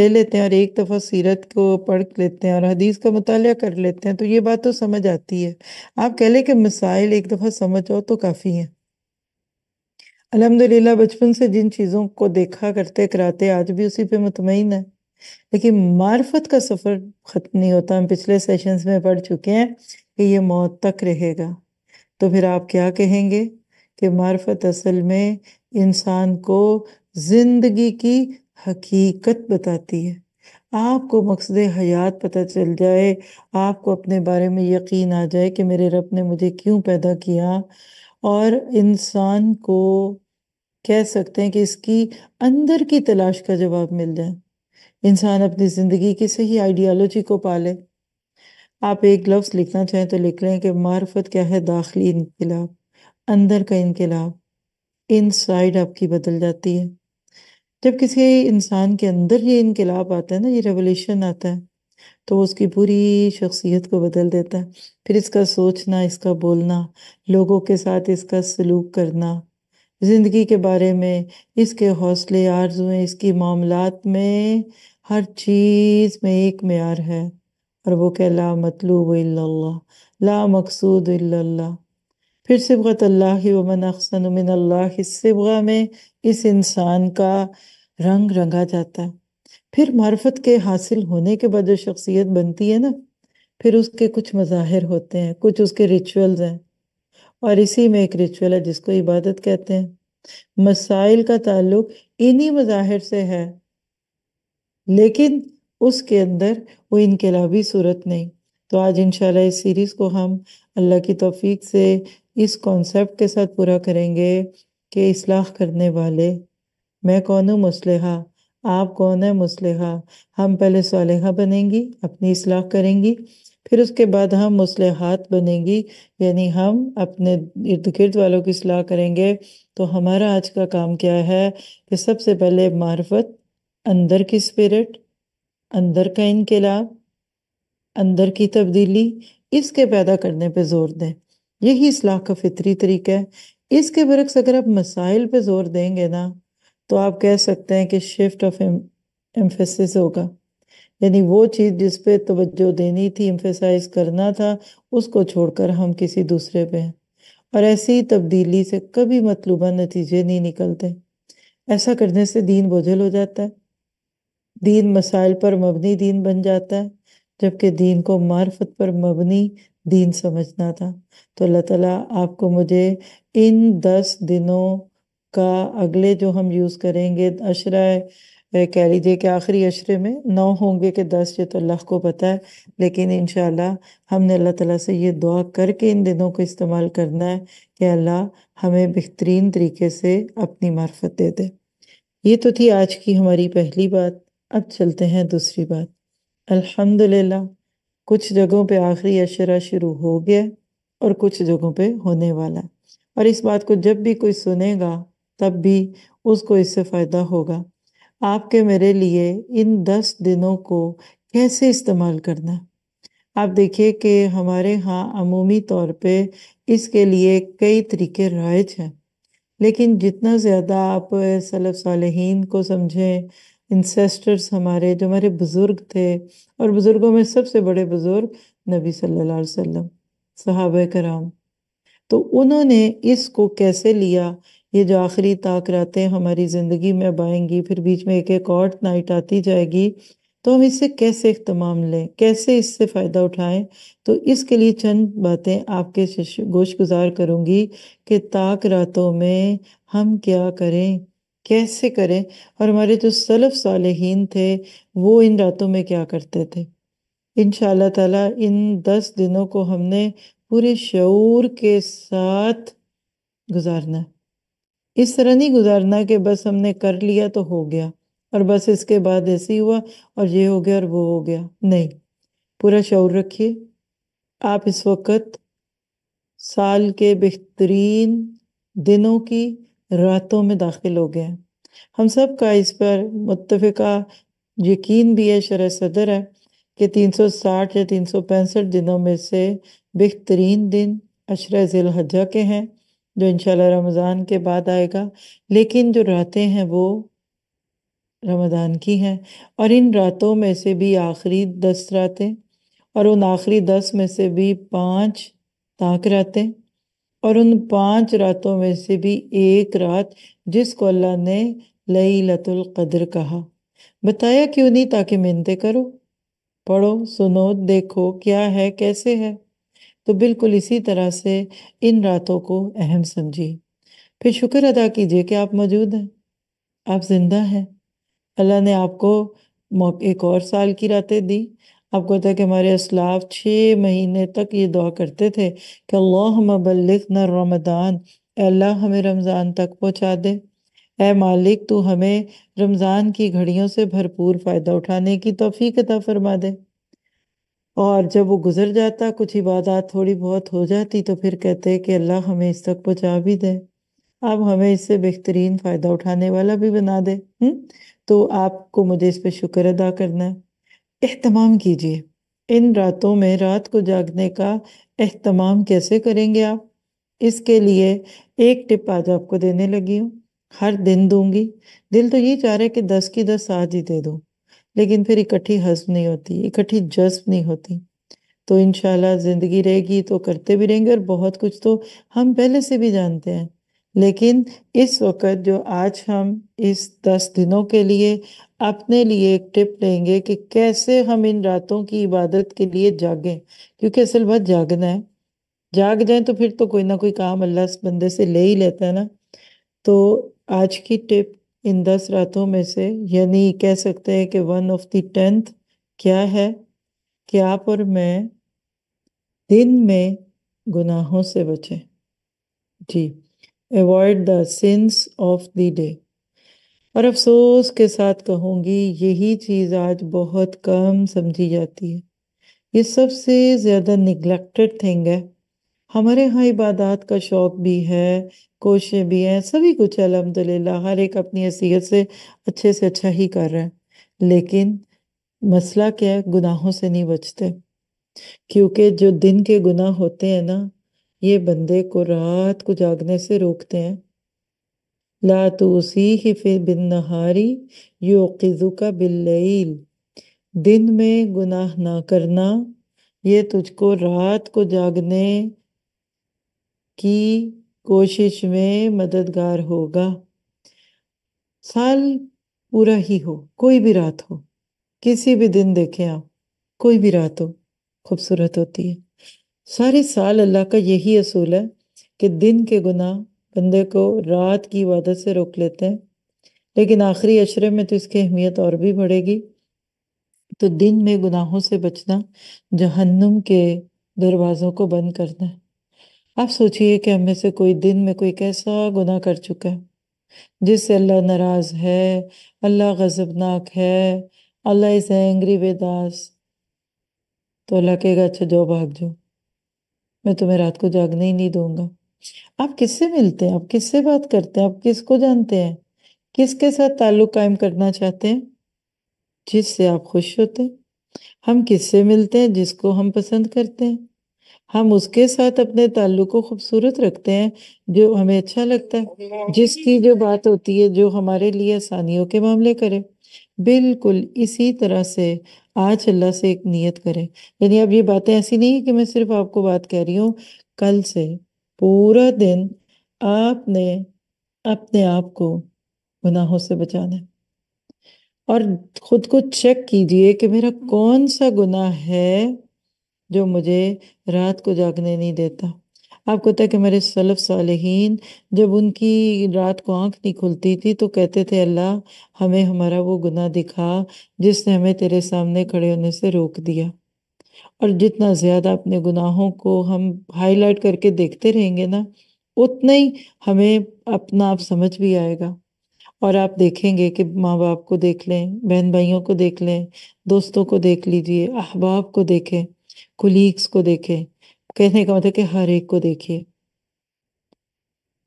ले लेते हैं और एक दफ़ा सीरत को पढ़ लेते हैं और हदीस का मुताल कर लेते हैं तो ये बात तो समझ आती है आप कह लें कि मिसाइल एक दफ़ा समझ आओ तो काफ़ी हैं अलहमदिल्ला बचपन से जिन चीज़ों को देखा करते कराते आज भी उसी पर मुतमिन है लेकिन मार्फत का सफ़र ख़त्म नहीं होता हम पिछले सेशंस में पढ़ चुके हैं कि ये मौत तक रहेगा तो फिर आप क्या कहेंगे कि मार्फत असल में इंसान को ज़िंदगी की हकीकत बताती है आपको मकसद हयात पता चल जाए आपको अपने बारे में यकीन आ जाए कि मेरे रब ने मुझे क्यों पैदा किया और इंसान को कह सकते हैं कि इसकी अंदर की तलाश का जवाब मिल जाए इंसान अपनी ज़िंदगी की सही आइडियालॉजी को पाले आप एक लफ्ज़ लिखना चाहें तो लिख लें कि मार्फत क्या है दाखिली इनकलाब अंदर का इनकलाब इनसाइड आपकी बदल जाती है जब किसी इंसान के अंदर ये इनकलाब आता है ना ये रेवोल्यूशन आता है तो उसकी पूरी शख्सियत को बदल देता है फिर इसका सोचना इसका बोलना लोगों के साथ इसका सलूक करना ज़िंदगी के बारे में इसके हौसले आरजुएँ इसकी मामलात में हर चीज़ में एक मैार है और वो कह ला मतलूब ला मकसूद फिर सिबगत अल्लाह वमन अखसन मिन अल्लाह सिबगा में इस इंसान का रंग रंगा जाता है फिर मार्फत के हासिल होने के बाद जो शख्सियत बनती है ना फिर उसके कुछ मज़ाहिर होते हैं कुछ उसके रिचुअल्स हैं और इसी में एक रिचुअल है जिसको इबादत कहते हैं मसाइल का ताल्लुक इन्हीं मज़ाहिर से है लेकिन उसके अंदर वो इनकलाबी सूरत नहीं तो आज इंशाल्लाह इस सीरीज़ को हम अल्लाह की तौफीक से इस कॉन्सेप्ट के साथ पूरा करेंगे के इसलाह करने वाले मैं कौन हूँ मुसलहा आप कौन है मुसलहा हम पहले सालहा बनेंगी अपनी इसलाह करेंगी फिर उसके बाद हम मुसलहत बनेंगी यानी हम अपने इर्द गिर्द वालों की सलाह करेंगे तो हमारा आज का काम क्या है कि सबसे पहले मार्फत अंदर की स्पिरिट अंदर का इनकलाब अंदर की तब्दीली इसके पैदा करने पे जोर दें यही इसलाह का फितरी तरीका है इसके बरक्स अगर आप मसाइल पे जोर देंगे ना तो आप कह सकते हैं कि शिफ्ट ऑफ एम्फेसिस होगा यानी वो चीज़ जिस पे तवज्जो देनी थी एम्फेसाइज करना था उसको छोड़कर हम किसी दूसरे पे हैं और ऐसी तब्दीली से कभी मतलूबा नतीजे नहीं निकलते ऐसा करने से दीन बोझल हो जाता है दीन मसाइल पर मबनी दीन बन जाता है जबकि दीन को मार्फत पर मबनी दीन समझना था तो अल्लाह ताला आपको मुझे इन दस दिनों का अगले जो हम यूज़ करेंगे अशरा कह लीजिए कि आखिरी अशरे में नौ होंगे कि दस ये तो अल्लाह को पता है लेकिन इन हमने अल्लाह ताला से ये दुआ करके इन दिनों को इस्तेमाल करना है कि अल्लाह हमें बेहतरीन तरीके से अपनी मार्फत दे दे ये तो थी आज की हमारी पहली बात अब चलते हैं दूसरी बात अल्हम्दुलिल्लाह कुछ जगहों पे आखिरी अशरा शुरू हो गया और कुछ जगहों पे होने वाला और इस बात को जब भी कोई सुनेगा तब भी उसको इससे फ़ायदा होगा आपके मेरे लिए इन दस दिनों को कैसे इस्तेमाल करना आप देखिए कि हमारे यहाँ अमूमी तौर पे इसके लिए कई तरीके रायज हैं लेकिन जितना ज़्यादा आप सलफ़ सालहीन को समझें इंसेस्टर्स हमारे जो हमारे बुज़ुर्ग थे और बुज़ुर्गों में सबसे बड़े बुज़ुर्ग नबी सल्लल्लाहु अलैहि वसल्लम सहाब कराम तो उन्होंने इसको कैसे लिया ये जो आखिरी ताक रातें हमारी ज़िंदगी में बाएंगी आएंगी फिर बीच में एक एक और नाइट आती जाएगी तो हम इससे कैसे इख्तमाम लें कैसे इससे फ़ायदा उठाएं तो इसके लिए चंद बातें आपके गोश गुजार करूँगी कि ताक रातों में हम क्या करें कैसे करें और हमारे जो सलफ़ साल थे वो इन रातों में क्या करते थे इन ताला इन दस दिनों को हमने पूरे शूर के साथ गुजारना इस तरह नहीं गुजारना कि बस हमने कर लिया तो हो गया और बस इसके बाद ऐसे ही हुआ और ये हो गया और वो हो गया नहीं पूरा शौर रखिए आप इस वक्त साल के बेहतरीन दिनों की रातों में दाखिल हो गए हम सब का इस पर मुतफ़ा यकीन भी है शरह सदर है कि 360 या तीन दिनों में से बेहतरीन दिन अशर ज़िलहजा के हैं जो इन रमज़ान के बाद आएगा लेकिन जो रातें हैं वो रमज़ान की हैं और इन रातों में से भी आखिरी दस रातें और उन आखिरी दस में से भी पाँच ताक रातें और उन पाँच रातों में से भी एक रात जिसको अल्लाह ने लई लतुल्क़द्र कहा बताया क्यों नहीं ताकि मिनते करो पढ़ो सुनो देखो क्या है कैसे है तो बिल्कुल इसी तरह से इन रातों को अहम समझिए फिर शुक्र अदा कीजिए कि आप मौजूद हैं आप जिंदा हैं अल्लाह ने आपको एक और साल की रातें दी आपको पता कि हमारे असलाफ छः महीने तक ये दुआ करते थे कि अल्लाह बल्लिक न रमदान अल्लाह हमें रमज़ान तक पहुँचा दे ए मालिक तू हमें रमज़ान की घड़ियों से भरपूर फ़ायदा उठाने की तोफ़ी अता फरमा दे और जब वो गुजर जाता कुछ इबादत थोड़ी बहुत हो जाती तो फिर कहते कि अल्लाह हमें इस तक पहुँचा भी दे अब हमें इससे बेहतरीन फ़ायदा उठाने वाला भी बना दे हुँ? हम्म? तो आपको मुझे इस पर शुक्र अदा करना है अहतमाम कीजिए इन रातों में रात को जागने का अहतमाम कैसे करेंगे आप इसके लिए एक टिप आज आपको देने लगी हूँ हर दिन दूंगी दिल तो ये चाह रहा है कि दस की दस आज ही दे दूँ लेकिन फिर इकट्ठी हजम नहीं होती इकट्ठी जज्ब नहीं होती तो इन ज़िंदगी रहेगी तो करते भी रहेंगे और बहुत कुछ तो हम पहले से भी जानते हैं लेकिन इस वक्त जो आज हम इस दस दिनों के लिए अपने लिए एक टिप लेंगे कि कैसे हम इन रातों की इबादत के लिए जागें क्योंकि असल बात जागना है जाग जाए तो फिर तो कोई ना कोई काम अल्लाह बंदे से ले ही लेता है ना तो आज की टिप इन दस रातों में से यानी कह सकते हैं कि वन ऑफ द टेंथ क्या है कि आप और मैं दिन में गुनाहों से बचें जी avoid the sins of the day और अफसोस के साथ कहूँगी यही चीज़ आज बहुत कम समझी जाती है ये सबसे ज़्यादा निगलेक्टेड थिंग है हमारे यहाँ इबादत का शौक़ भी है कोशें भी हैं सभी कुछ अलहमदिल्ला हर एक अपनी हैसियत से अच्छे से अच्छा ही कर रहे हैं लेकिन मसला क्या है गुनाहों से नहीं बचते क्योंकि जो दिन के गुनाह होते हैं ना ये बंदे को रात को जागने से रोकते हैं ला तो उसी ही फिर बिन नहारी यो का बिल्लईल दिन में गुनाह ना करना ये तुझको रात को जागने की कोशिश में मददगार होगा साल पूरा ही हो कोई भी रात हो किसी भी दिन देखें आप कोई भी रात हो खूबसूरत होती है सारे साल अल्लाह का यही असूल है कि दिन के गुनाह बंदे को रात की इबादत से रोक लेते हैं लेकिन आखिरी अशरे में तो इसकी अहमियत और भी बढ़ेगी तो दिन में गुनाहों से बचना जहन्नुम के दरवाज़ों को बंद करना है आप सोचिए कि हम में से कोई दिन में कोई कैसा गुनाह कर चुका है जिससे अल्लाह नाराज़ है अल्लाह गजबनाक है अल्लाह इज एंग्री बेदास तो अल्लाह कहेगा अच्छा जो भाग जो मैं तुम्हें रात को जागने ही नहीं दूंगा आप किससे मिलते हैं आप किससे बात करते हैं आप किसको जानते हैं किसके साथ ताल्लुक कायम करना चाहते हैं जिससे आप खुश होते हैं हम किससे मिलते हैं जिसको हम पसंद करते हैं हम उसके साथ अपने ताल्लुक को खूबसूरत रखते हैं जो हमें अच्छा लगता है जिसकी जो बात होती है जो हमारे लिए आसानियों के मामले करे बिल्कुल इसी तरह से आज अल्लाह से एक नीयत करें यानी अब ये बातें ऐसी नहीं है कि मैं सिर्फ आपको बात कह रही हूँ कल से पूरा दिन आपने अपने आप को गुनाहों से बचाना है और खुद को चेक कीजिए कि मेरा कौन सा गुनाह है जो मुझे रात को जागने नहीं देता आपको पता है कि मेरे सलफ सालहीन जब उनकी रात को आंख नहीं खुलती थी तो कहते थे अल्लाह हमें हमारा वो गुनाह दिखा जिसने हमें तेरे सामने खड़े होने से रोक दिया और जितना ज़्यादा अपने गुनाहों को हम हाईलाइट करके देखते रहेंगे ना उतना ही हमें अपना आप समझ भी आएगा और आप देखेंगे कि माँ बाप को देख लें बहन भाइयों को देख लें दोस्तों को देख लीजिए अहबाब को देखें कोलीग्स को देखें कहने का मतलब कि हर एक को देखिए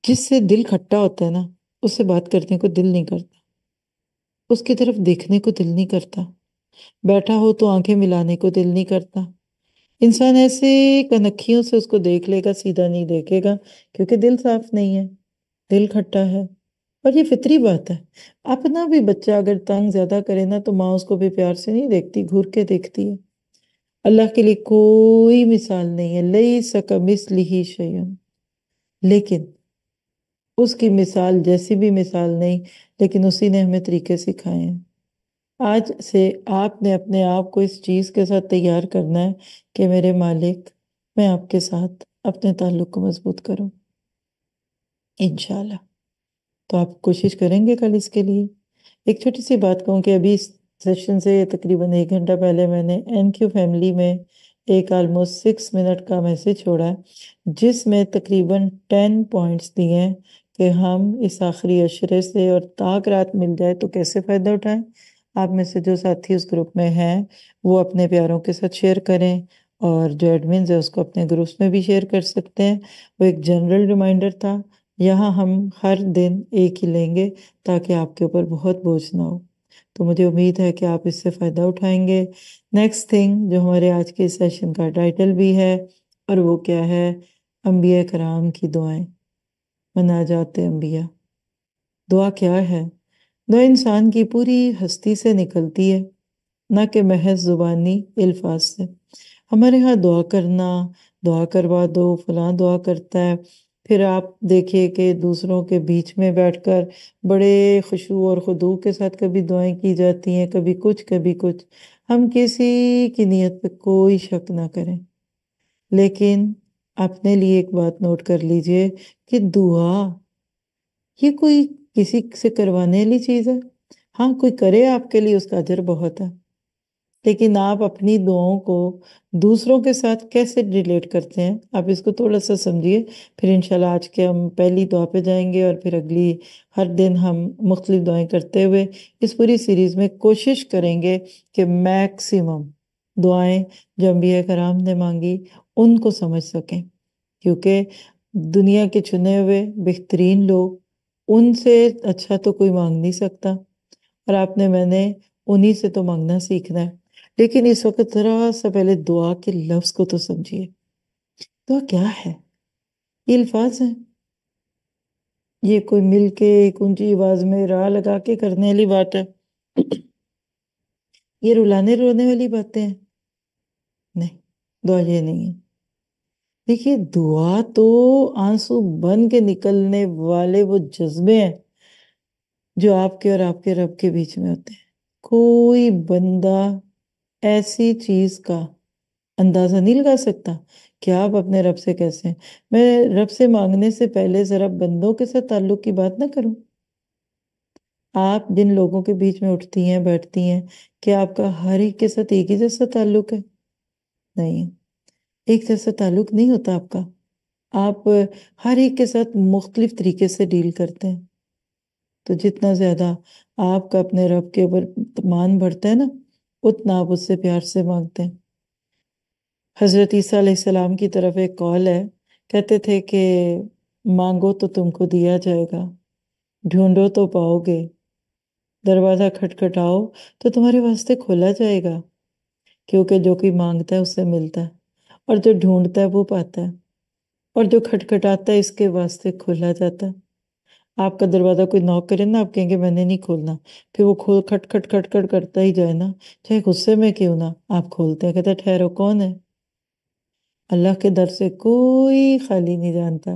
जिससे दिल खट्टा होता है ना उससे बात करने को दिल नहीं करता उसकी तरफ देखने को दिल नहीं करता बैठा हो तो आंखें मिलाने को दिल नहीं करता इंसान ऐसे कनखियों से उसको देख लेगा सीधा नहीं देखेगा क्योंकि दिल साफ नहीं है दिल खट्टा है और ये फितरी बात है अपना भी बच्चा अगर तंग ज़्यादा करे ना तो माँ उसको भी प्यार से नहीं देखती घूर के देखती है अल्लाह के लिए कोई मिसाल नहीं है लई सका मिसली ही शयन लेकिन उसकी मिसाल जैसी भी मिसाल नहीं लेकिन उसी ने हमें तरीके सिखाए हैं आज से आपने अपने आप को इस चीज़ के साथ तैयार करना है कि मेरे मालिक मैं आपके साथ अपने ताल्लुक को मजबूत करूं इन तो आप कोशिश करेंगे कल इसके लिए एक छोटी सी बात कहूँ कि अभी इस सेशन से तकरीबन एक घंटा पहले मैंने एन क्यू फैमिली में एक आलमोस्ट सिक्स मिनट का मैसेज छोड़ा है जिसमें तकरीबन टेन पॉइंट्स दिए हैं कि हम इस आखिरी अशरे से और ताक रात मिल जाए तो कैसे फ़ायदा उठाएं आप में से जो साथी उस ग्रुप में हैं वो अपने प्यारों के साथ शेयर करें और जो एडमिन है उसको अपने ग्रुप्स में भी शेयर कर सकते हैं वो एक जनरल रिमाइंडर था यहाँ हम हर दिन एक ही लेंगे ताकि आपके ऊपर बहुत बोझ ना हो तो मुझे उम्मीद है कि आप इससे फ़ायदा उठाएंगे नेक्स्ट थिंग जो हमारे आज के सेशन का टाइटल भी है और वो क्या है अम्बिया कराम की दुआएं मना जाते अम्बिया दुआ क्या है दुआ इंसान की पूरी हस्ती से निकलती है ना कि महज ज़ुबानी अल्फाज से हमारे यहाँ दुआ करना दुआ करवा दो फलां दुआ करता है फिर आप देखिए कि दूसरों के बीच में बैठकर बड़े खुशबू और खुदू के साथ कभी दुआएं की जाती हैं कभी कुछ कभी कुछ हम किसी की नीयत पे कोई शक ना करें लेकिन अपने लिए एक बात नोट कर लीजिए कि दुआ ये कोई किसी से करवाने वाली चीज़ है हाँ कोई करे आपके लिए उसका अजर बहुत है लेकिन आप अपनी दुआओं को दूसरों के साथ कैसे रिलेट करते हैं आप इसको थोड़ा सा समझिए फिर इंशाल्लाह आज के हम पहली दुआ पे जाएंगे और फिर अगली हर दिन हम मुख्तलिफ दुआएं करते हुए इस पूरी सीरीज़ में कोशिश करेंगे कि मैक्सिमम दुआएं जो अम्बिया कराम ने मांगी उनको समझ सकें क्योंकि दुनिया के चुने हुए बेहतरीन लोग उनसे अच्छा तो कोई मांग नहीं सकता और आपने मैंने उन्हीं से तो मांगना सीखना है लेकिन इस वक्त थोड़ा सा पहले दुआ के लफ्ज़ को तो समझिए दुआ क्या है ये अल्फाज हैं ये कोई मिल के एक ऊंची आवाज में राह लगा के करने वाली बात है ये रुलाने रोने वाली बातें हैं नहीं दुआ ये नहीं है देखिए दुआ तो आंसू बन के निकलने वाले वो जज्बे हैं जो आपके और आपके रब के बीच में होते हैं कोई बंदा ऐसी चीज़ का अंदाज़ा नहीं लगा सकता क्या आप अपने रब से कैसे हैं मैं रब से मांगने से पहले ज़रा बंदों के साथ ताल्लुक की बात ना करूं आप जिन लोगों के बीच में उठती हैं बैठती हैं क्या आपका हर एक के साथ एक ही जैसा ताल्लुक है नहीं एक जैसा ताल्लुक नहीं होता आपका आप हर एक के साथ मुख्तलिफ तरीके से डील करते हैं तो जितना ज़्यादा आपका अपने रब के ऊपर मान बढ़ता है ना उतना आप उससे प्यार से मांगते हैं हज़रत ईसा की तरफ एक कॉल है कहते थे कि मांगो तो तुमको दिया जाएगा ढूंढो तो पाओगे दरवाज़ा खटखटाओ तो तुम्हारे वास्ते खोला जाएगा क्योंकि जो कोई मांगता है उसे मिलता है और जो ढूंढता है वो पाता है और जो खटखटाता है इसके वास्ते खोला जाता है आपका दरवाज़ा कोई नॉक करे ना आप कहेंगे मैंने नहीं खोलना फिर वो खोल खट खट खट खट करता ही जाए ना चाहे गुस्से में क्यों ना आप खोलते हैं कहते ठहरो कौन है अल्लाह के दर से कोई खाली नहीं जानता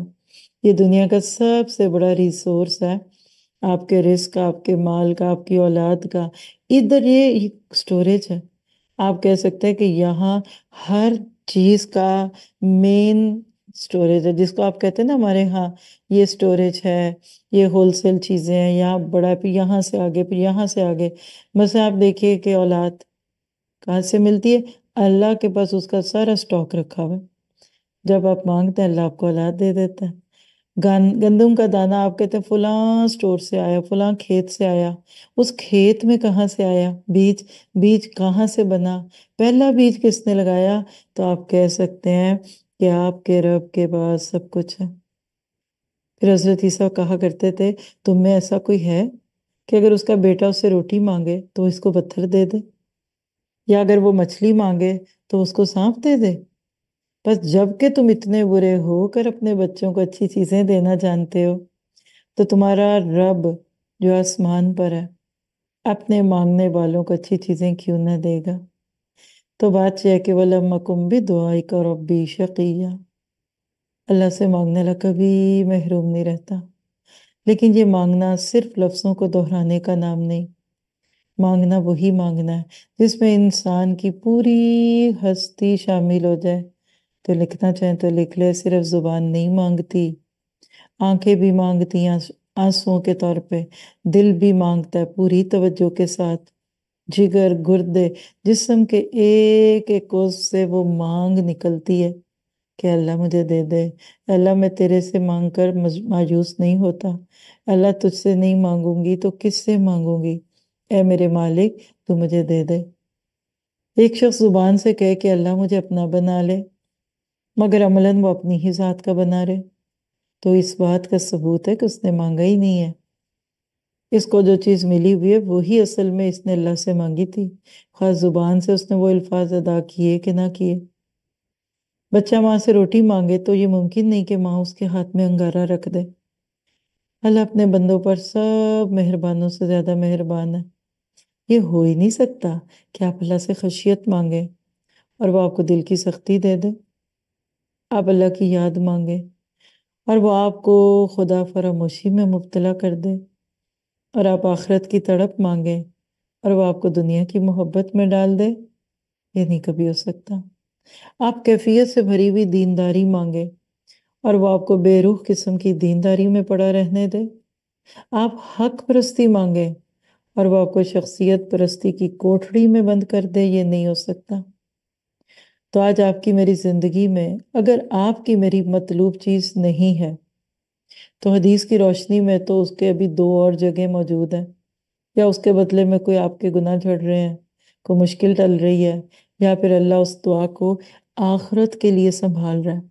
ये दुनिया का सबसे बड़ा रिसोर्स है आपके रिस्क आपके माल का आपकी औलाद का इधर ये स्टोरेज है आप कह सकते हैं कि यहाँ हर चीज़ का मेन स्टोरेज है जिसको आप कहते हैं ना हमारे यहाँ ये स्टोरेज है ये होलसेल चीज़ें हैं यहाँ बड़ा फिर यहाँ से आगे फिर यहाँ से आगे बस आप देखिए कि औलाद कहाँ से मिलती है अल्लाह के पास उसका सारा स्टॉक रखा हुआ है जब आप मांगते हैं अल्लाह आपको औलाद दे देता है गंदम का दाना आप कहते हैं फलां स्टोर से आया फलां खेत से आया उस खेत में कहाँ से आया बीज बीज कहाँ से बना पहला बीज किसने लगाया तो आप कह सकते हैं कि आपके रब के पास सब कुछ है फिर हजरत ईसा कहा करते थे तुम में ऐसा कोई है कि अगर उसका बेटा उससे रोटी मांगे तो इसको पत्थर दे दे या अगर वो मछली मांगे तो उसको सांप दे दे बस जब के तुम इतने बुरे होकर अपने बच्चों को अच्छी चीज़ें देना जानते हो तो तुम्हारा रब जो आसमान पर है अपने मांगने वालों को अच्छी चीज़ें क्यों ना देगा तो बात यह कि वलम भी दुआई का रब्बी शकिया अल्लाह से मांगने ला कभी महरूम नहीं रहता लेकिन ये मांगना सिर्फ लफ्ज़ों को दोहराने का नाम नहीं मांगना वही मांगना है जिसमें इंसान की पूरी हस्ती शामिल हो जाए तो लिखना चाहे तो लिख ले सिर्फ ज़ुबान नहीं मांगती आंखें भी मांगती आंसुओं के तौर पे दिल भी मांगता है पूरी तवज्जो के साथ जिगर गुर्दे जिसम के एक एक कोस से वो मांग निकलती है कि अल्लाह मुझे दे दे अल्लाह मैं तेरे से मांग कर मायूस नहीं होता अल्लाह तुझसे नहीं मांगूंगी तो किस से मांगूंगी ए मेरे मालिक तू मुझे दे दे एक शख्स ज़ुबान से कहे कि अल्लाह मुझे अपना बना ले मगर अमलन वो अपनी ही ज़ात का बना रहे तो इस बात का सबूत है कि उसने मांगा ही नहीं है इसको जो चीज़ मिली हुई है वही असल में इसने अल्लाह से मांगी थी ख़ास ज़ुबान से उसने वो अल्फाज अदा किए कि ना किए बच्चा माँ से रोटी मांगे तो ये मुमकिन नहीं कि माँ उसके हाथ में अंगारा रख दे अल्लाह अपने बंदों पर सब मेहरबानों से ज़्यादा मेहरबान है ये हो ही नहीं सकता कि आप अल्लाह से खशियत मांगें और वो आपको दिल की सख्ती दे दे आप अल्लाह की याद मांगे और वो आपको खुदा फरामोशी में मुबतला कर दे और आप आखरत की तड़प मांगें और वह आपको दुनिया की मोहब्बत में डाल दे ये नहीं कभी हो सकता आप कैफियत से भरी हुई दीनदारी मांगे और वो आपको बेरुख किस्म की दीनदारी में पड़ा रहने दे आप हक परस्ती मांगे और वह आपको शख्सियत परस्ती की कोठड़ी में बंद कर दे ये नहीं हो सकता तो आज आपकी मेरी ज़िंदगी में अगर आपकी मेरी मतलूब चीज़ नहीं है तो हदीस की रोशनी में तो उसके अभी दो और जगह मौजूद हैं या उसके बदले में कोई आपके गुनाह चढ़ रहे हैं कोई मुश्किल टल रही है या फिर अल्लाह उस दुआ को आखरत के लिए संभाल रहा है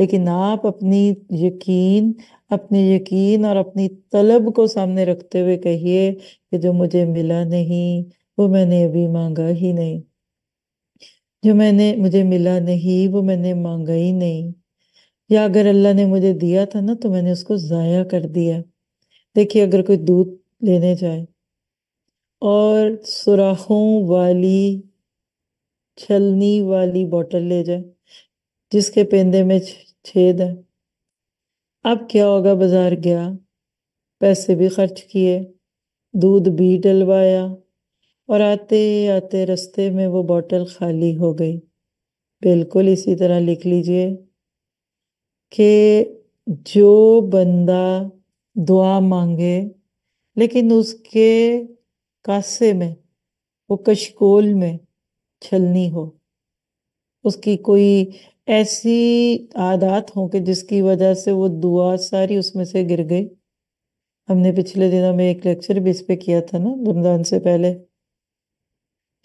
लेकिन आप अपनी यकीन अपने यकीन और अपनी तलब को सामने रखते हुए कहिए कि जो मुझे मिला नहीं वो मैंने अभी मांगा ही नहीं जो मैंने मुझे मिला नहीं वो मैंने मांगा ही नहीं या अगर अल्लाह ने मुझे दिया था ना तो मैंने उसको ज़ाया कर दिया देखिए अगर कोई दूध लेने जाए और सुराखों वाली छलनी वाली बोतल ले जाए जिसके पेंदे में छेद है अब क्या होगा बाज़ार गया पैसे भी खर्च किए दूध भी डलवाया और आते आते रास्ते में वो बोतल खाली हो गई बिल्कुल इसी तरह लिख लीजिए कि जो बंदा दुआ मांगे लेकिन उसके कासे में वो कशकोल में छलनी हो उसकी कोई ऐसी आदत हो कि जिसकी वजह से वो दुआ सारी उसमें से गिर गई हमने पिछले दिनों में एक लेक्चर भी इस पे किया था ना रमज़ान से पहले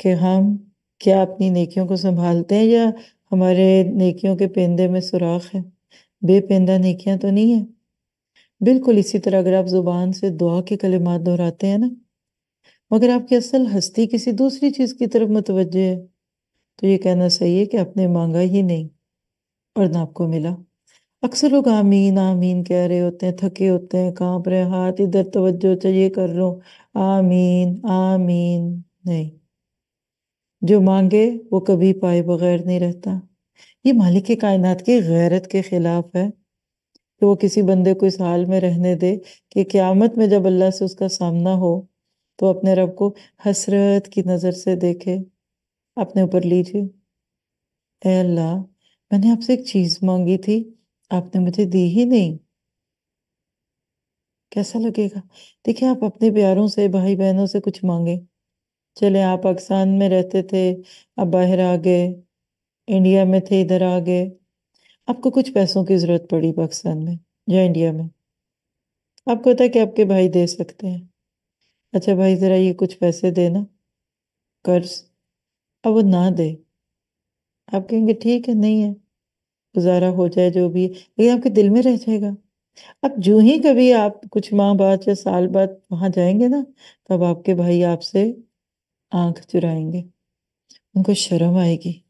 कि हम क्या अपनी नेकियों को संभालते हैं या हमारे नेकियों के पेंदे में सुराख है बेपेंदा नेकियां तो नहीं है बिल्कुल इसी तरह अगर आप ज़ुबान से दुआ के कलेमात दोहराते हैं ना मगर आपकी असल हस्ती किसी दूसरी चीज़ की तरफ मतवज है तो ये कहना सही है कि आपने मांगा ही नहीं और ना आपको मिला अक्सर लोग आमीन आमीन कह रहे होते हैं थके होते हैं कांप रहे हाथ इधर तवज्जो चाहिए कर लो आमीन आमीन नहीं जो मांगे वो कभी पाए बगैर नहीं रहता ये मालिक कायनात की गैरत के ख़िलाफ़ है कि वो किसी बंदे को इस हाल में रहने दे कि क़्यामत में जब अल्लाह से उसका सामना हो तो अपने रब को हसरत की नज़र से देखे अपने ऊपर लीजिए ए अल्लाह मैंने आपसे एक चीज़ मांगी थी आपने मुझे दी ही नहीं कैसा लगेगा देखिए आप अपने प्यारों से भाई बहनों से कुछ मांगे चले आप पाकिस्तान में रहते थे अब बाहर आ गए इंडिया में थे इधर आ गए आपको कुछ पैसों की ज़रूरत पड़ी पाकिस्तान में या इंडिया में आपको पता है कि आपके भाई दे सकते हैं अच्छा भाई ज़रा ये कुछ पैसे देना कर्ज अब वो ना दे आप कहेंगे ठीक है नहीं है गुजारा हो जाए जो भी लेकिन आपके दिल में रह जाएगा अब जो ही कभी आप कुछ माह बाद या साल बाद वहाँ जाएंगे ना तब आपके भाई आपसे आंख चुराएंगे उनको शर्म आएगी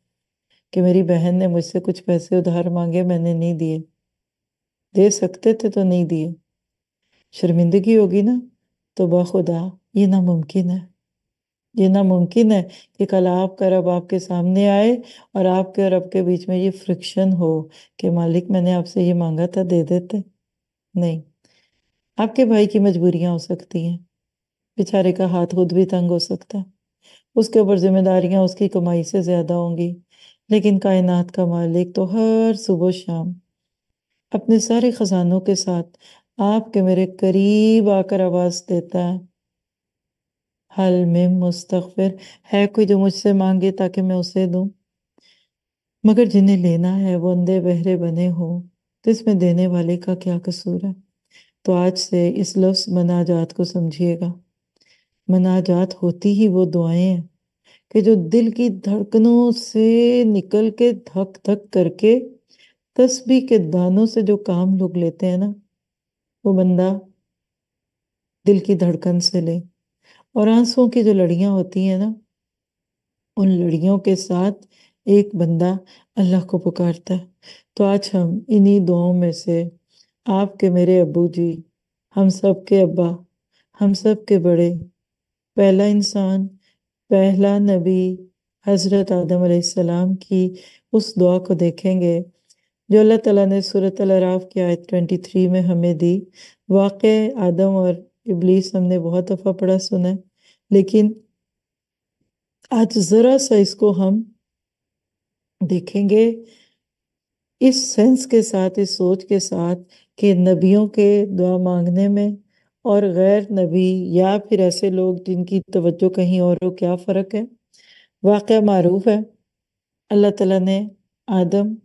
कि मेरी बहन ने मुझसे कुछ पैसे उधार मांगे मैंने नहीं दिए दे सकते थे तो नहीं दिए शर्मिंदगी होगी ना तो खुदा ये नामुमकिन है ये नामुमकिन है कि कल आपका रब आपके सामने आए और आपके और रब के बीच में ये फ्रिक्शन हो कि मालिक मैंने आपसे ये मांगा था दे देते नहीं आपके भाई की मजबूरियां हो सकती हैं बेचारे का हाथ खुद भी तंग हो सकता है उसके ऊपर जिम्मेदारियां उसकी कमाई से ज़्यादा होंगी लेकिन कायनात का मालिक तो हर सुबह शाम अपने सारे ख़जानों के साथ आपके मेरे करीब आकर आवाज़ देता है हल में मुस्तफ़िर है कोई जो मुझसे मांगे ताकि मैं उसे दूं मगर जिन्हें लेना है वो अंधे बहरे बने हो तो इसमें देने वाले का क्या कसूर है तो आज से इस लफ्ज़ मनाजात को समझिएगा मनाजात होती ही वो दुआएं हैं कि जो दिल की धड़कनों से निकल के धक धक करके तस्बी के दानों से जो काम लोग लेते हैं ना वो बंदा दिल की धड़कन से ले और आंसुओं की जो लड़ियाँ होती हैं ना उन लड़ियों के साथ एक बंदा अल्लाह को पुकारता है तो आज हम इन्हीं दुआओं में से आपके मेरे अबू जी हम सब के अब्बा हम सब के बड़े पहला इंसान पहला नबी हज़रत आदम सलाम की उस दुआ को देखेंगे जो अल्लाह ताला ने सूरत अराफ़ की आयत 23 में हमें दी वाक़ आदम और इबलीस हमने बहुत दफ़ा पढ़ा सुना है लेकिन आज ज़रा सा इसको हम देखेंगे इस सेंस के साथ इस सोच के साथ कि नबियों के दुआ मांगने में और गैर नबी या फिर ऐसे लोग जिनकी तवज्जो कहीं और हो क्या फ़र्क है वाक़ मरूफ है अल्लाह ताला ने आदम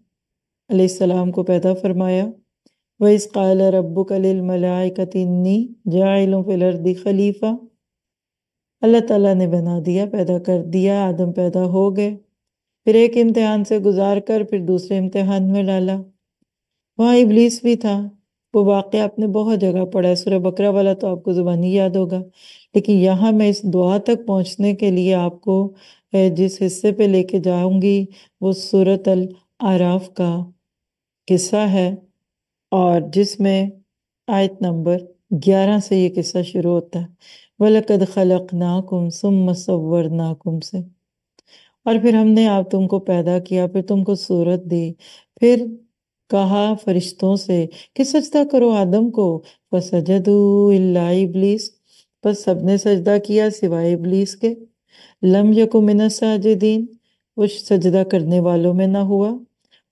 सलाम को पैदा फरमाया व इस काल रबुकमलाकतनी जाइलों खलीफ़ा अल्लाह ताला ने बना दिया पैदा कर दिया आदम पैदा हो गए फिर एक इम्तहान से गुजार कर फिर दूसरे इम्तहान में डाला वहाँ इबलीस भी था वो वाक़ आपने बहुत जगह पढ़ा है सूर्य बकरा वाला तो आपको ज़ुबानी याद होगा लेकिन यहाँ मैं इस दुआ तक पहुँचने के लिए आपको जिस हिस्से पे लेके जाऊँगी वो सूरत अल आराफ का किस्सा है और जिसमें आयत नंबर ग्यारह से ये किस्सा शुरू होता है वलकद खलक नाकुम सुम मसवर नाकुम से और फिर हमने आप तुमको पैदा किया फिर तुमको सूरत दी फिर कहा फरिश्तों से कि सजदा करो आदम को फसजदू इल्ला इब्लीस पर सबने सजदा किया सिवाय इब्लीस के लम यको मिन साजिदीन उस सजदा करने वालों में ना हुआ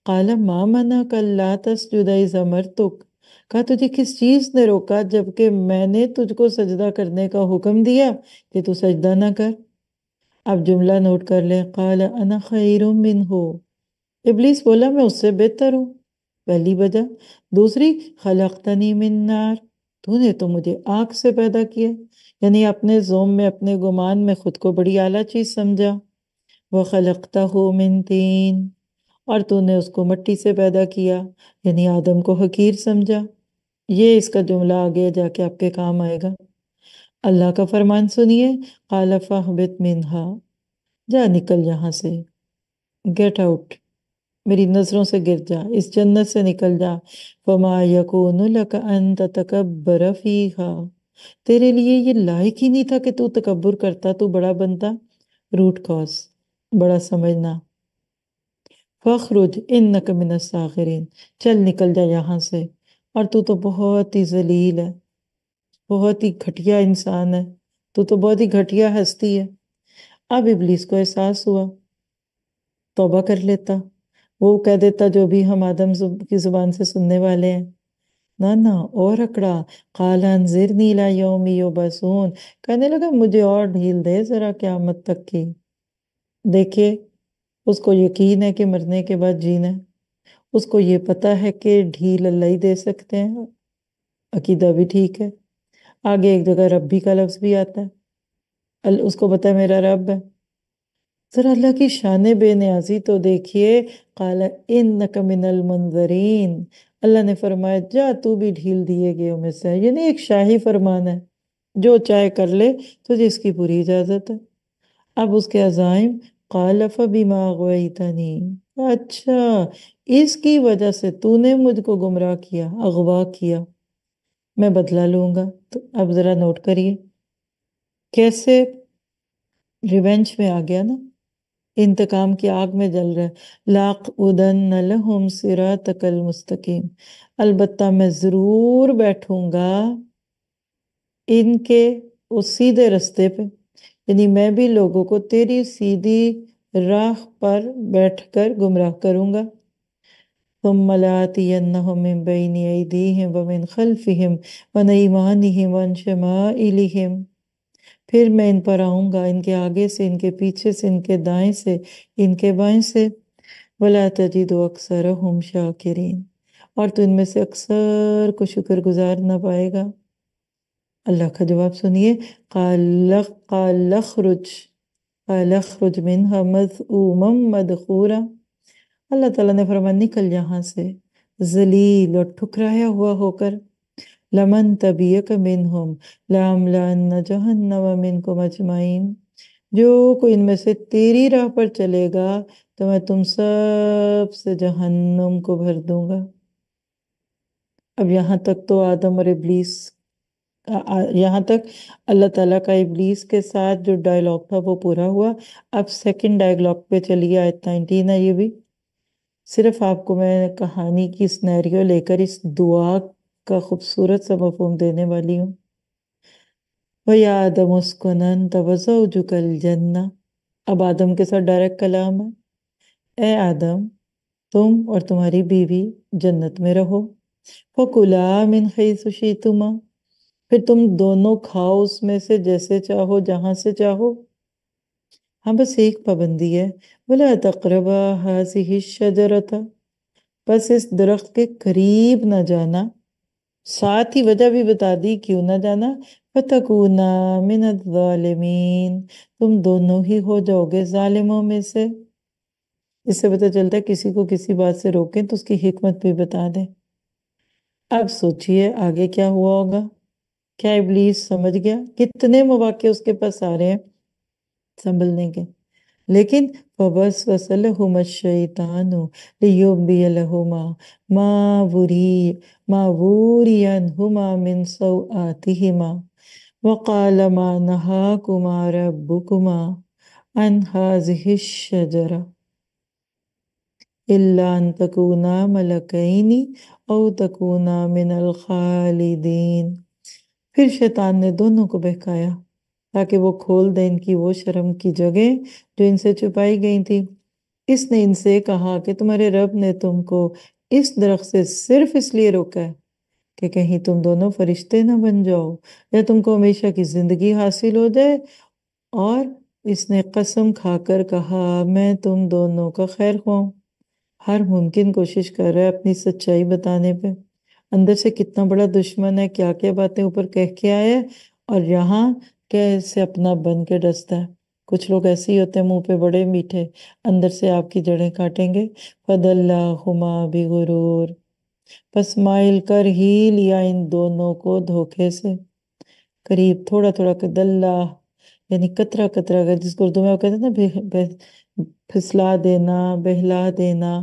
काला माँ मना कल्ला तस्जुदा जमर तुक कहा तुझे किस चीज़ ने रोका जबकि मैंने तुझको सजदा करने का हुक्म दिया कि तू सजदा ना कर अब जुमला नोट कर ले काला अना खैर मिन हो इबलीस बोला मैं उससे बेहतर हूँ पहली वजह दूसरी खलख्तनी मिन्नार तूने तो मुझे आग से पैदा किया यानी अपने जोम में अपने गुमान में खुद को बड़ी आला चीज़ समझा वह खलकता हो मिन तीन और तूने उसको मट्टी से पैदा किया यानी आदम को हकीर समझा ये इसका जुमला आगे जाके आपके काम आएगा अल्लाह का फरमान सुनिए कालफा हबित मिनहा जा निकल यहाँ से गेट आउट मेरी नज़रों से गिर जा इस जन्नत से निकल जा फमा यकून अंत तकबर फीहा तेरे लिए ये लायक ही नहीं था कि तू तकबर करता तू बड़ा बनता रूट कॉज बड़ा समझना फ़खरुज इन नकमिन सागरीन चल निकल जा यहाँ से और तू तो बहुत ही जलील है बहुत ही घटिया इंसान है तू तो बहुत ही घटिया हस्ती है अब इबलीस को एहसास हुआ तोबा कर लेता वो कह देता जो भी हम आदम की ज़ुबान से सुनने वाले हैं ना ना और अकड़ा कालान जिर नीला योम यो बसून कहने लगा मुझे और ढील दे ज़रा क्यामत तक की देखिए उसको यकीन है कि मरने के बाद जीना है उसको ये पता है कि ढील अल्लाह ही दे सकते हैं अकीदा भी ठीक है आगे एक जगह रब्बी का लफ्ज़ भी आता है उसको पता है मेरा रब है ज़रा अल्लाह की शान बेनियाजी तो देखिए काला इन नकमिनल मंजरीन अल्लाह ने फरमाया जा तू भी ढील दिए गए में से यानी एक शाही फरमान है जो चाहे कर ले तो जिसकी पूरी इजाज़त है अब उसके अजाइम कालफ बीमा अगवाईतनी अच्छा इसकी वजह से तूने मुझको गुमराह किया अगवा किया मैं बदला लूँगा तो अब ज़रा नोट करिए कैसे रिवेंज में आ गया ना इंतकाम की आग में जल रहे लाख उदन नल नलहुम सिरा तकल मुस्तकीम अलबत्ता मैं ज़रूर बैठूँगा इनके उस सीधे रस्ते पे यानी मैं भी लोगों को तेरी सीधी राह पर बैठकर गुमराह करूँगा तुमलातियन्नहुमिम बैनी ऐदीहिम व मिन खल्फिहिम व नईमानिहिम व शमाइलिहिम फिर मैं इन पर आऊँगा इनके आगे से इनके पीछे से इनके दाएं से इनके बाएं से वला तजिदो अक्सर हम शाकिरीन और तो इनमें से अक्सर को शुक्र गुजार ना पाएगा अल्लाह का जवाब सुनिए कालखरुज कालखरुज मिन हमद मदखूरा अल्लाह ताला ने फरमा निकल यहाँ से जलील और ठुकराया हुआ होकर लमन तबीयक मिन हम लाम लान मिन को मजमाइन जो कोई इनमें से तेरी राह पर चलेगा तो मैं तुम सब से जहन्नम को भर दूंगा अब यहाँ तक तो आदम और इब्लीस यहाँ तक अल्लाह ताला का इब्लीस के साथ जो डायलॉग था वो पूरा हुआ अब सेकंड डायलॉग पे चली आयत नाइनटीन है ये भी सिर्फ आपको मैं कहानी की स्नैरियो लेकर इस दुआ का खूबसूरत सा मफहम देने वाली हूँ व या आदम उसकुनन तवजुकल जन्ना अब आदम के साथ डायरेक्ट कलाम है ए आदम तुम और तुम्हारी बीवी जन्नत में रहो फ़कुला मिन खई सुशी तुमा फिर तुम दोनों खाओ उसमें से जैसे चाहो जहाँ से चाहो हाँ बस एक पाबंदी है बोला तकरबा हासी शजरता बस इस दरख्त के करीब ना जाना साथ ही वजह भी बता दी क्यों ना जाना फतकूना मिनत जालिमीन तुम दोनों ही हो जाओगे जालिमों में से इससे पता चलता है किसी को किसी बात से रोकें तो उसकी हिकमत भी बता दें अब सोचिए आगे क्या हुआ होगा क्या इबलीस समझ गया कितने मौाक़े उसके पास आ रहे हैं संभलने के लेकिन फबस वसल हुम शैतानो लियोबियल हुमा मावूरी मावूरियन हुमा मिन सौ आती हिमा वकाल मा नहा कुमार बुकुमा अनहाजरा इल्लान तकूना मलकैनी औ तकूना मिनल खालिदीन फिर शैतान ने दोनों को बहकाया ताकि वो खोल दें इनकी वो शर्म की जगह जो इनसे छुपाई गई थी इसने इनसे कहा कि तुम्हारे रब ने तुमको इस दरख से सिर्फ इसलिए रोका है कि कहीं तुम दोनों फरिश्ते ना बन जाओ या तुमको हमेशा की ज़िंदगी हासिल हो जाए और इसने कसम खाकर कहा मैं तुम दोनों का खैर खुआऊँ हर मुमकिन कोशिश कर रहा है अपनी सच्चाई बताने पे अंदर से कितना बड़ा दुश्मन है क्या क्या बातें ऊपर कह के आया और यहाँ કેસે અપના બન કે દસ્તા કુછ લોગ એસે હоте મુહ પર બડે મીઠે અંદર સે આપકી જડે કાટેંગે ફદલ્લાહુમા બિગુરૂર ફસ્માયલ કર હી લૈયા ઇન દોનો કો ઢોખે સે કરીબ થોડા થોડા કદલ્લા યાની કતરા કતરા કર જે スコ اردو મે કહેતે હે ને ફસલા દેના બહેલા દેના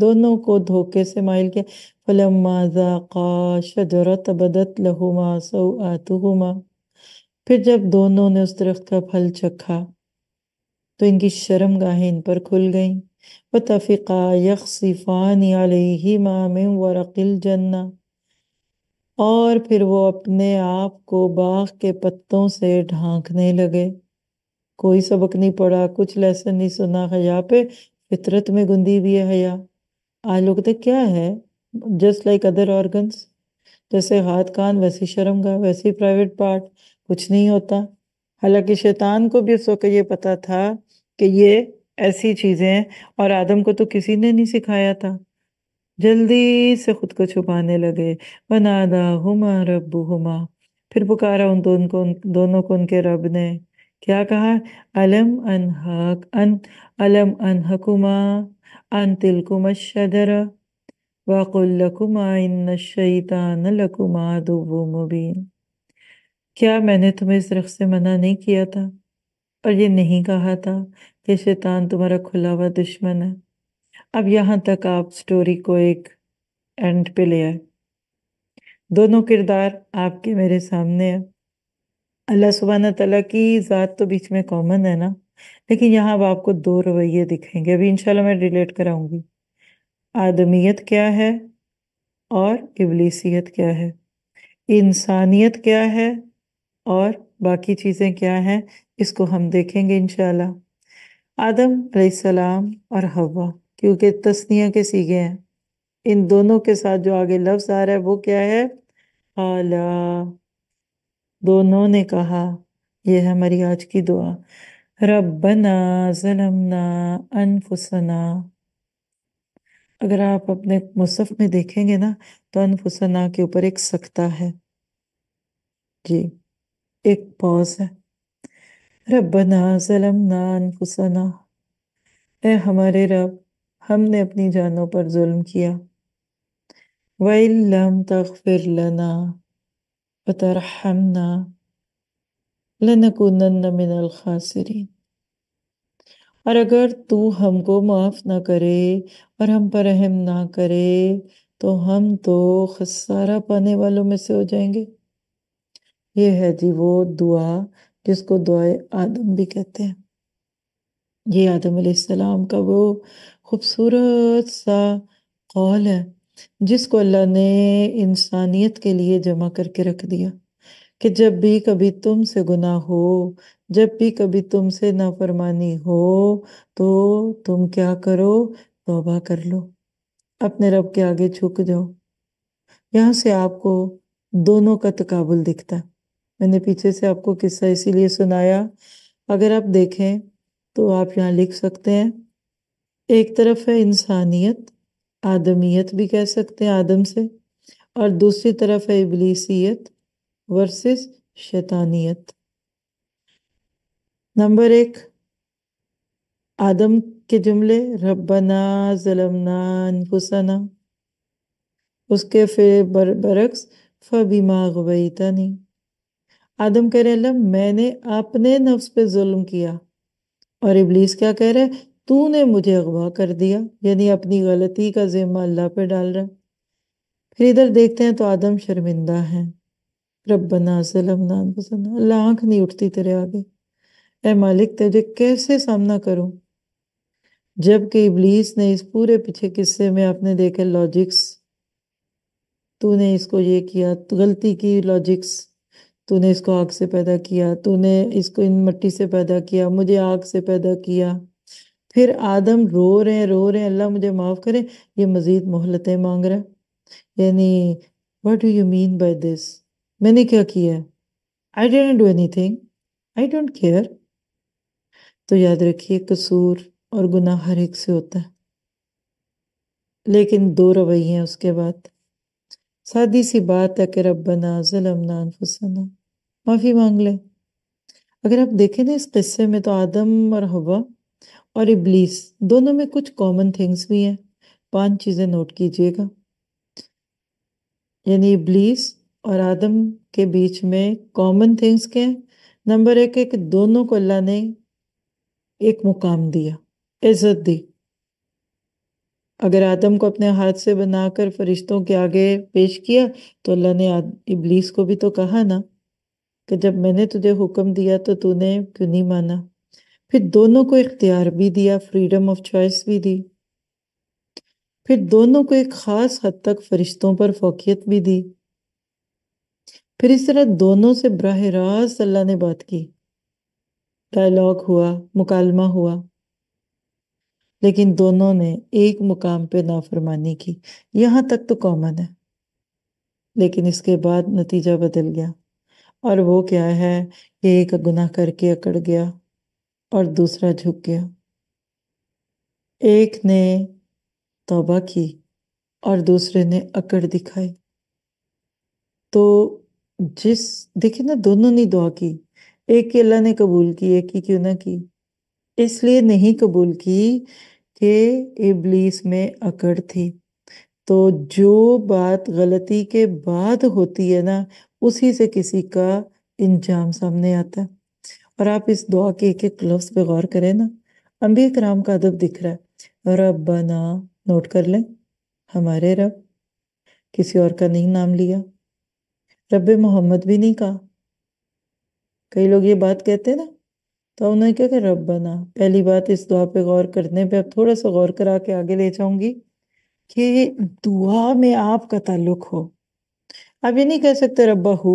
દોનો કો ઢોખે સે માયલ કે ફલ માઝા કા શદ રતબત લહુમા સવ આતુકુમા फिर जब दोनों ने उस दरख्त का फल चखा तो इनकी शर्म गाहें इन पर खुल गईं व तफ़ीक़ा यकसिफ़ानी माम वरकिल जन्ना और फिर वो अपने आप को बाग के पत्तों से ढांकने लगे कोई सबक नहीं पढ़ा कुछ लेसन नहीं सुना हया पे फितरत में गुंदी भी है हया आज लोग तो क्या है जस्ट लाइक अदर ऑर्गन्स जैसे हाथ कान वैसी शर्मगा वैसी प्राइवेट पार्ट कुछ नहीं होता हालांकि शैतान को भी उस वक्त ये पता था कि ये ऐसी चीज़ें हैं और आदम को तो किसी ने नहीं सिखाया था जल्दी से खुद को छुपाने लगे बनादा हुमा रब हुमा फिर पुकारा उन दोनों को उन दोनों को उनके रब ने क्या कहा अलम अन हक अन अलम अन हकुमा अन तिलकुमा शदरा वकुल्लकुमा इन शैतान लकुमा दुबू मुबीन क्या मैंने तुम्हें इस रख से मना नहीं किया था और ये नहीं कहा था कि शैतान तुम्हारा खुला हुआ दुश्मन है अब यहाँ तक आप स्टोरी को एक एंड पे ले आए दोनों किरदार आपके मेरे सामने है अल्लाह सुबहान तला की ज़ात तो बीच में कॉमन है ना लेकिन यहाँ अब आपको दो रवैये दिखेंगे अभी इंशाल्लाह मैं रिलेट कराऊंगी आदमियत क्या है और इबलीसियत क्या है इंसानियत क्या है और बाकी चीज़ें क्या हैं इसको हम देखेंगे इन आदम सलाम और हवा क्योंकि तस्निया के सीगे हैं इन दोनों के साथ जो आगे लफ्ज़ आ रहा है वो क्या है आला दोनों ने कहा यह हमारी आज की दुआ रबना जलमना अनफुसना अगर आप अपने मुसफ़ में देखेंगे ना तो अनफुसना के ऊपर एक सकता है जी एक पॉज है रबना जलम नान कुसना ए हमारे रब हमने अपनी जानों पर जुल्म किया वम फिर लना वतरहमना लनकुनन्न मिनल खासरी और अगर तू हमको माफ़ ना करे और हम पर रहम ना करे तो हम तो खसारा पाने वालों में से हो जाएंगे ये है जी वो दुआ जिसको दुआ आदम भी कहते हैं ये आदम सलाम का वो खूबसूरत सा कौल है जिसको अल्लाह ने इंसानियत के लिए जमा करके रख दिया कि जब भी कभी तुमसे गुनाह हो जब भी कभी तुमसे नाफरमानी हो तो तुम क्या करो तौबा कर लो अपने रब के आगे झुक जाओ यहाँ से आपको दोनों का तकाबुल दिखता है मैंने पीछे से आपको किस्सा इसीलिए सुनाया अगर आप देखें तो आप यहाँ लिख सकते हैं एक तरफ है इंसानियत आदमियत भी कह सकते हैं आदम से और दूसरी तरफ है इबलीसीत वर्सेस शैतानियत नंबर एक आदम के जुमले रबना जलमना हुसना उसके फिर बर बरक्स मागवई गवैतनी आदम कह रहे मैंने अपने नफ्स पे जुल्म किया और इबलीस क्या कह रहा है तूने मुझे अगवा कर दिया यानी अपनी गलती का जिम्मा अल्लाह पे डाल रहा है फिर इधर देखते हैं तो आदम शर्मिंदा है रबना नान पसंद अल्लाह आँख नहीं उठती तेरे आगे ए मालिक तुझे कैसे सामना करूं जबकि इबलीस ने इस पूरे पीछे किस्से में आपने देखे लॉजिक्स तूने इसको ये किया गलती की लॉजिक्स तूने इसको आग से पैदा किया तूने इसको इन मट्टी से पैदा किया मुझे आग से पैदा किया फिर आदम रो रहे हैं रो रहे हैं अल्लाह मुझे माफ़ करे ये मज़ीद मोहलतें मांग रहा है यानी what do you mean by this मैंने क्या किया है I didn't do anything I don't care तो याद रखिए कसूर और गुनाह हर एक से होता है लेकिन दो रवैये हैं उसके बाद सादी सी बात है कि रबना जलमना फुसना माफ़ी मांग ले अगर आप देखें ना इस किस्से में तो आदम और हवा और इबलीस दोनों में कुछ कॉमन थिंग्स भी हैं पांच चीज़ें नोट कीजिएगा यानी इबलीस और आदम के बीच में कॉमन थिंग्स के नंबर एक एक दोनों को अल्लाह ने एक मुकाम दिया इज्जत दी अगर आदम को अपने हाथ से बनाकर फरिश्तों के आगे पेश किया तो अल्लाह ने इबलीस को भी तो कहा ना कि जब मैंने तुझे हुक्म दिया तो तूने क्यों नहीं माना फिर दोनों को इख्तियार भी दिया फ्रीडम ऑफ चॉइस भी दी फिर दोनों को एक ख़ास हद तक फरिश्तों पर फोकियत भी दी फिर इस तरह दोनों से बरह रास्त अल्लाह ने बात की डायलॉग हुआ मुकालमा हुआ लेकिन दोनों ने एक मुकाम पे नाफरमानी की यहां तक तो कॉमन है लेकिन इसके बाद नतीजा बदल गया और वो क्या है कि एक गुनाह करके अकड़ गया और दूसरा झुक गया एक ने तौबा की और दूसरे ने अकड़ दिखाई तो जिस देखिए ना दोनों ने दुआ की एक की अल्लाह ने कबूल की एक की क्यों ना की इसलिए नहीं कबूल की कि इबलीस में अकड़ थी तो जो बात गलती के बाद होती है ना उसी से किसी का इंजाम सामने आता है और आप इस दुआ के एक एक लफ्ज़ पे गौर करें ना अम्बी कराम का अदब दिख रहा है रब बना नोट कर लें हमारे रब किसी और का नहीं नाम लिया रब मोहम्मद भी नहीं कहा कई लोग ये बात कहते हैं ना तो उन्होंने क्या कहा रब बना पहली बात इस दुआ पे गौर करने पे अब थोड़ा सा गौर करा के आगे ले जाऊंगी कि दुआ में आपका ताल्लुक हो अब ये नहीं कह सकते रब्बा हो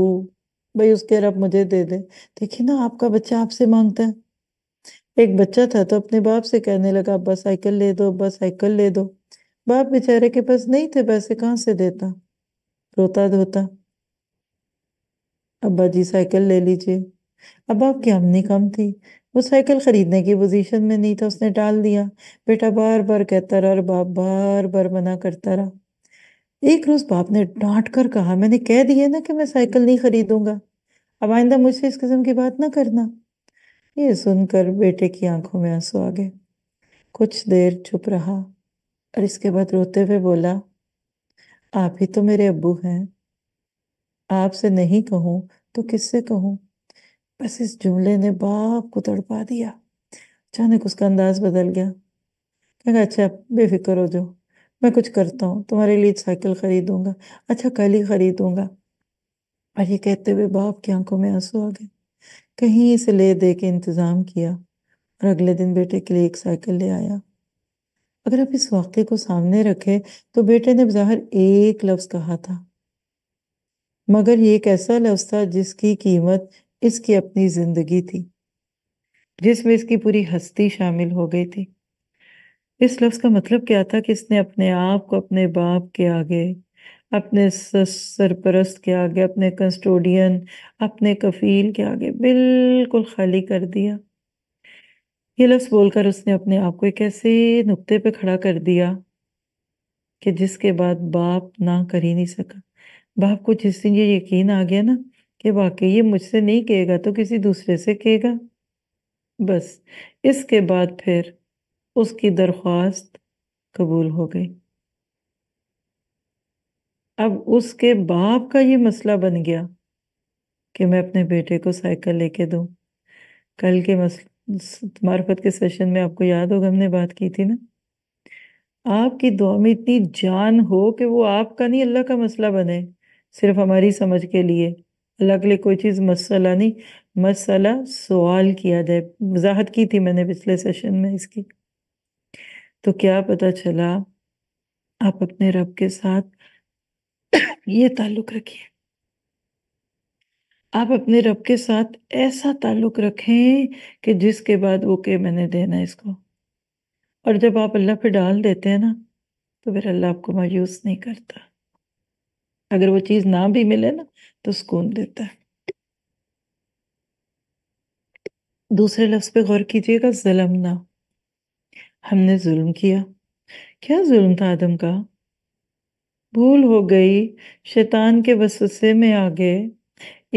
भाई उसके रब मुझे दे दे देखिए ना आपका बच्चा आपसे मांगता है एक बच्चा था तो अपने बाप से कहने लगा अब्बा साइकिल ले दो अब्बा साइकिल ले दो बाप बेचारे के पास नहीं थे पैसे कहाँ से देता रोता धोता अब्बा जी साइकिल ले लीजिए अब की आमनी कम थी वो साइकिल खरीदने की पोजीशन में नहीं था उसने डाल दिया बेटा बार बार कहता रहा और बाप बार बार मना करता रहा एक रोज़ बाप ने डांट कर कहा मैंने कह दिया ना कि मैं साइकिल नहीं खरीदूंगा अब आइंदा मुझसे इस किस्म की बात ना करना ये सुनकर बेटे की आंखों में आंसू आ गए कुछ देर चुप रहा और इसके बाद रोते हुए बोला आप ही तो मेरे अबू हैं आपसे नहीं कहूँ तो किससे कहूँ बस इस जुमले ने बाप को तड़पा दिया अचानक उसका अंदाज बदल गया कहा अच्छा बेफिक्र हो जाओ मैं कुछ करता हूँ तुम्हारे लिए साइकिल खरीदूंगा अच्छा कल ही खरीदूंगा और ये कहते हुए बाप की आंखों में आंसू आ गए कहीं इसे ले दे के इंतज़ाम किया और अगले दिन बेटे के लिए एक साइकिल ले आया अगर आप इस वाक्य को सामने रखें तो बेटे ने बाहर एक लफ्ज़ कहा था मगर ये एक ऐसा लफ्ज़ था जिसकी कीमत इसकी अपनी ज़िंदगी थी जिसमें इसकी पूरी हस्ती शामिल हो गई थी इस लफ्ज़ का मतलब क्या था कि इसने अपने आप को अपने बाप के आगे अपने सरपरस्त के आगे अपने कंस्टोडियन अपने कफील के आगे बिल्कुल खाली कर दिया ये लफ्ज़ बोलकर उसने अपने आप को एक ऐसे नुक्ते पे खड़ा कर दिया कि जिसके बाद बाप ना कर ही नहीं सका बाप को जिस दिन ये यकीन आ गया ना कि वाकई ये मुझसे नहीं कहेगा तो किसी दूसरे से कहेगा बस इसके बाद फिर उसकी दरख्वास्त कबूल हो गई अब उसके बाप का ये मसला बन गया कि मैं अपने बेटे को साइकिल लेके दूं कल के मार्फत के सेशन में आपको याद होगा हमने बात की थी ना आपकी दुआ में इतनी जान हो कि वो आपका नहीं अल्लाह का मसला बने सिर्फ हमारी समझ के लिए अल्लाह के लिए कोई चीज़ मसला नहीं मसला सवाल किया जाए वजाहत की थी मैंने पिछले सेशन में इसकी तो क्या पता चला आप अपने रब के साथ ये ताल्लुक रखिए आप अपने रब के साथ ऐसा ताल्लुक रखें कि जिसके बाद वो के मैंने देना इसको और जब आप अल्लाह पे डाल देते हैं ना तो फिर अल्लाह आपको मायूस नहीं करता अगर वो चीज़ ना भी मिले ना तो सुकून देता है दूसरे लफ्ज़ पे गौर कीजिएगा जलम ना हमने जुल्म किया क्या जुल्म था आदम का भूल हो गई शैतान के वसुस्से में आ गए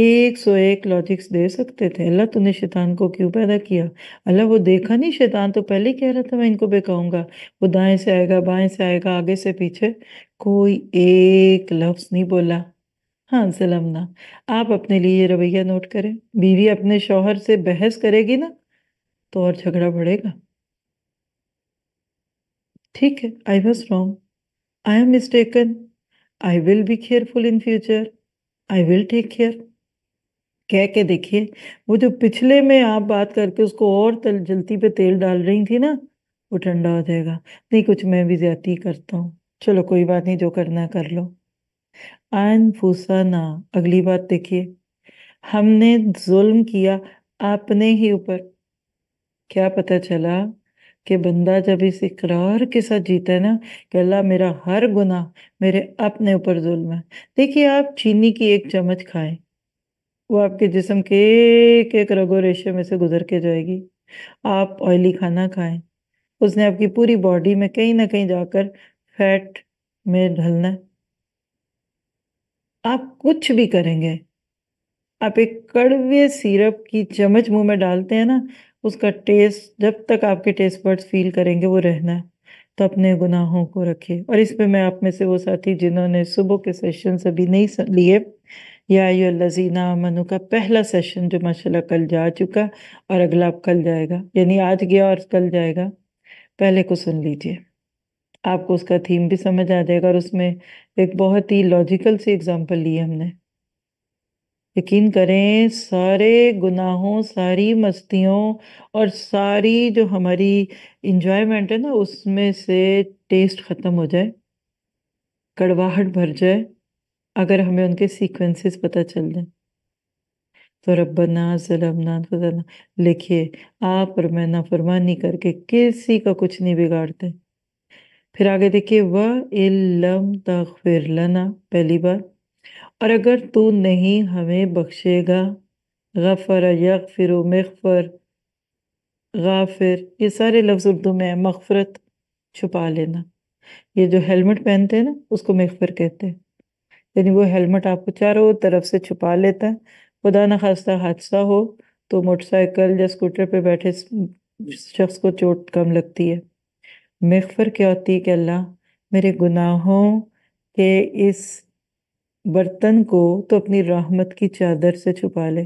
एक सौ एक लॉजिक्स दे सकते थे अल्लाह तूने शैतान को क्यों पैदा किया अल्लाह वो देखा नहीं शैतान तो पहले कह रहा था मैं इनको बेकाऊंगा वो दाएं से आएगा बाएं से आएगा आगे से पीछे कोई एक लफ्ज़ नहीं बोला हाँ जलमना आप अपने लिए ये रवैया नोट करें बीवी अपने शौहर से बहस करेगी ना तो और झगड़ा बढ़ेगा ठीक है I was wrong I am mistaken I will be careful in future I will take care कह के देखिए वो जो पिछले में आप बात करके उसको और तल जलती पे तेल डाल रही थी ना वो ठंडा हो जाएगा नहीं कुछ मैं भी ज्यादा करता हूँ चलो कोई बात नहीं जो करना कर लो आन फूसा ना अगली बात देखिए हमने जुल्म किया आपने ही ऊपर क्या पता चला कि बंदा जब इस इकरार के साथ जीता है ना कि अल्लाह मेरा हर गुना मेरे अपने ऊपर जुल्म है देखिए आप चीनी की एक चम्मच खाएं वो आपके जिसम के एक एक रगो रेशे में से गुजर के जाएगी आप ऑयली खाना खाएं उसने आपकी पूरी बॉडी में कहीं ना कहीं जाकर फैट में ढलना आप कुछ भी करेंगे आप एक कड़वे सिरप की चम्मच मुंह में डालते हैं ना उसका टेस्ट जब तक आपके टेस्ट बर्ड्स फील करेंगे वो रहना है तो अपने गुनाहों को रखिए और इस पे मैं आप में से वो साथी जिन्होंने सुबह के सेशन अभी नहीं लिए या यो लजीना मनु का पहला सेशन जो माशाल्लाह कल जा चुका और अगला आप कल जाएगा यानी आज गया और कल जाएगा पहले को सुन लीजिए आपको उसका थीम भी समझ आ जाएगा और उसमें एक बहुत ही लॉजिकल सी एग्जांपल ली हमने यकीन करें सारे गुनाहों सारी मस्तियों और सारी जो हमारी इंजॉयमेंट है ना उसमें से टेस्ट ख़त्म हो जाए कड़वाहट भर जाए अगर हमें उनके सीक्वेंसेस पता चल जाए तो रबना जलमना फजलना लिखिए आप और मैं नाफरमानी करके किसी का कुछ नहीं बिगाड़ते फिर आगे देखिए व इलम तखिर लना पहली बार और अगर तू नहीं हमें बख्शेगा गफ़र यक फिर मगफ़र गाफिर ये सारे लफ्ज़ उर्दू में है मगफ़रत छुपा लेना ये जो हेलमेट पहनते हैं ना उसको मगफ़र कहते हैं यानी वो हेलमेट आपको चारों तरफ से छुपा लेता है खुदा न खास्ता हादसा हो तो मोटरसाइकिल या स्कूटर पे बैठे शख्स को चोट कम लगती है मगफ़र क्या होती है कि अल्लाह मेरे गुनाहों के इस बर्तन को तो अपनी रहमत की चादर से छुपा ले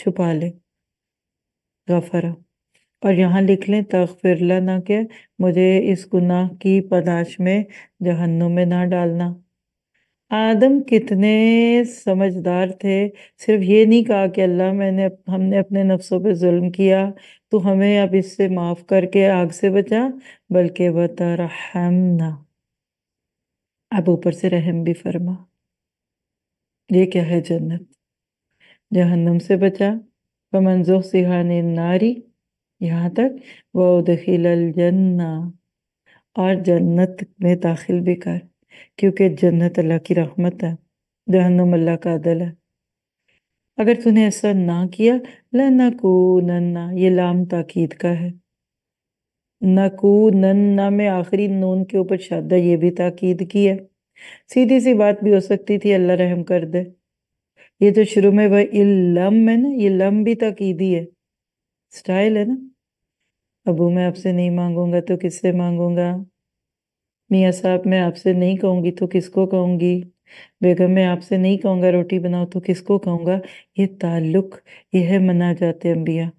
छुपा ले गफरा और यहाँ लिख लें फिर ना के मुझे इस गुनाह की पदाश में जहन्नुम में ना डालना आदम कितने समझदार थे सिर्फ ये नहीं कहा कि अल्लाह मैंने हमने अपने नफ्सों पे जुल्म किया तो हमें अब इससे माफ़ करके आग से बचा बल्कि बता रहम ना अब ऊपर से रहम भी फरमा ये क्या है जन्नत जहन्नम से बचा व मंजूर सिहान नारी यहाँ तक व उदखिल जन्ना और जन्नत में दाखिल भी कर क्योंकि जन्नत अल्लाह की रहमत है जहन्नम अल्लाह का अदल है अगर तूने ऐसा ना किया ल को नन्ना ये लाम ताकीद का है नकू नन्ना में आखिरी नून के ऊपर शादा ये भी ताकीद की है सीधी सी बात भी हो सकती थी अल्लाह रहम कर दे ये तो शुरू में वह इलम है ना ये लम भी ईदी है स्टाइल है ना अबू मैं आपसे नहीं मांगूंगा तो किससे मांगूंगा मियाँ साहब मैं आपसे नहीं कहूंगी तो किसको कहूंगी बेगम मैं आपसे नहीं कहूंगा रोटी बनाओ तो किसको कहूंगा ये ताल्लुक ये है मना जाते अम्बिया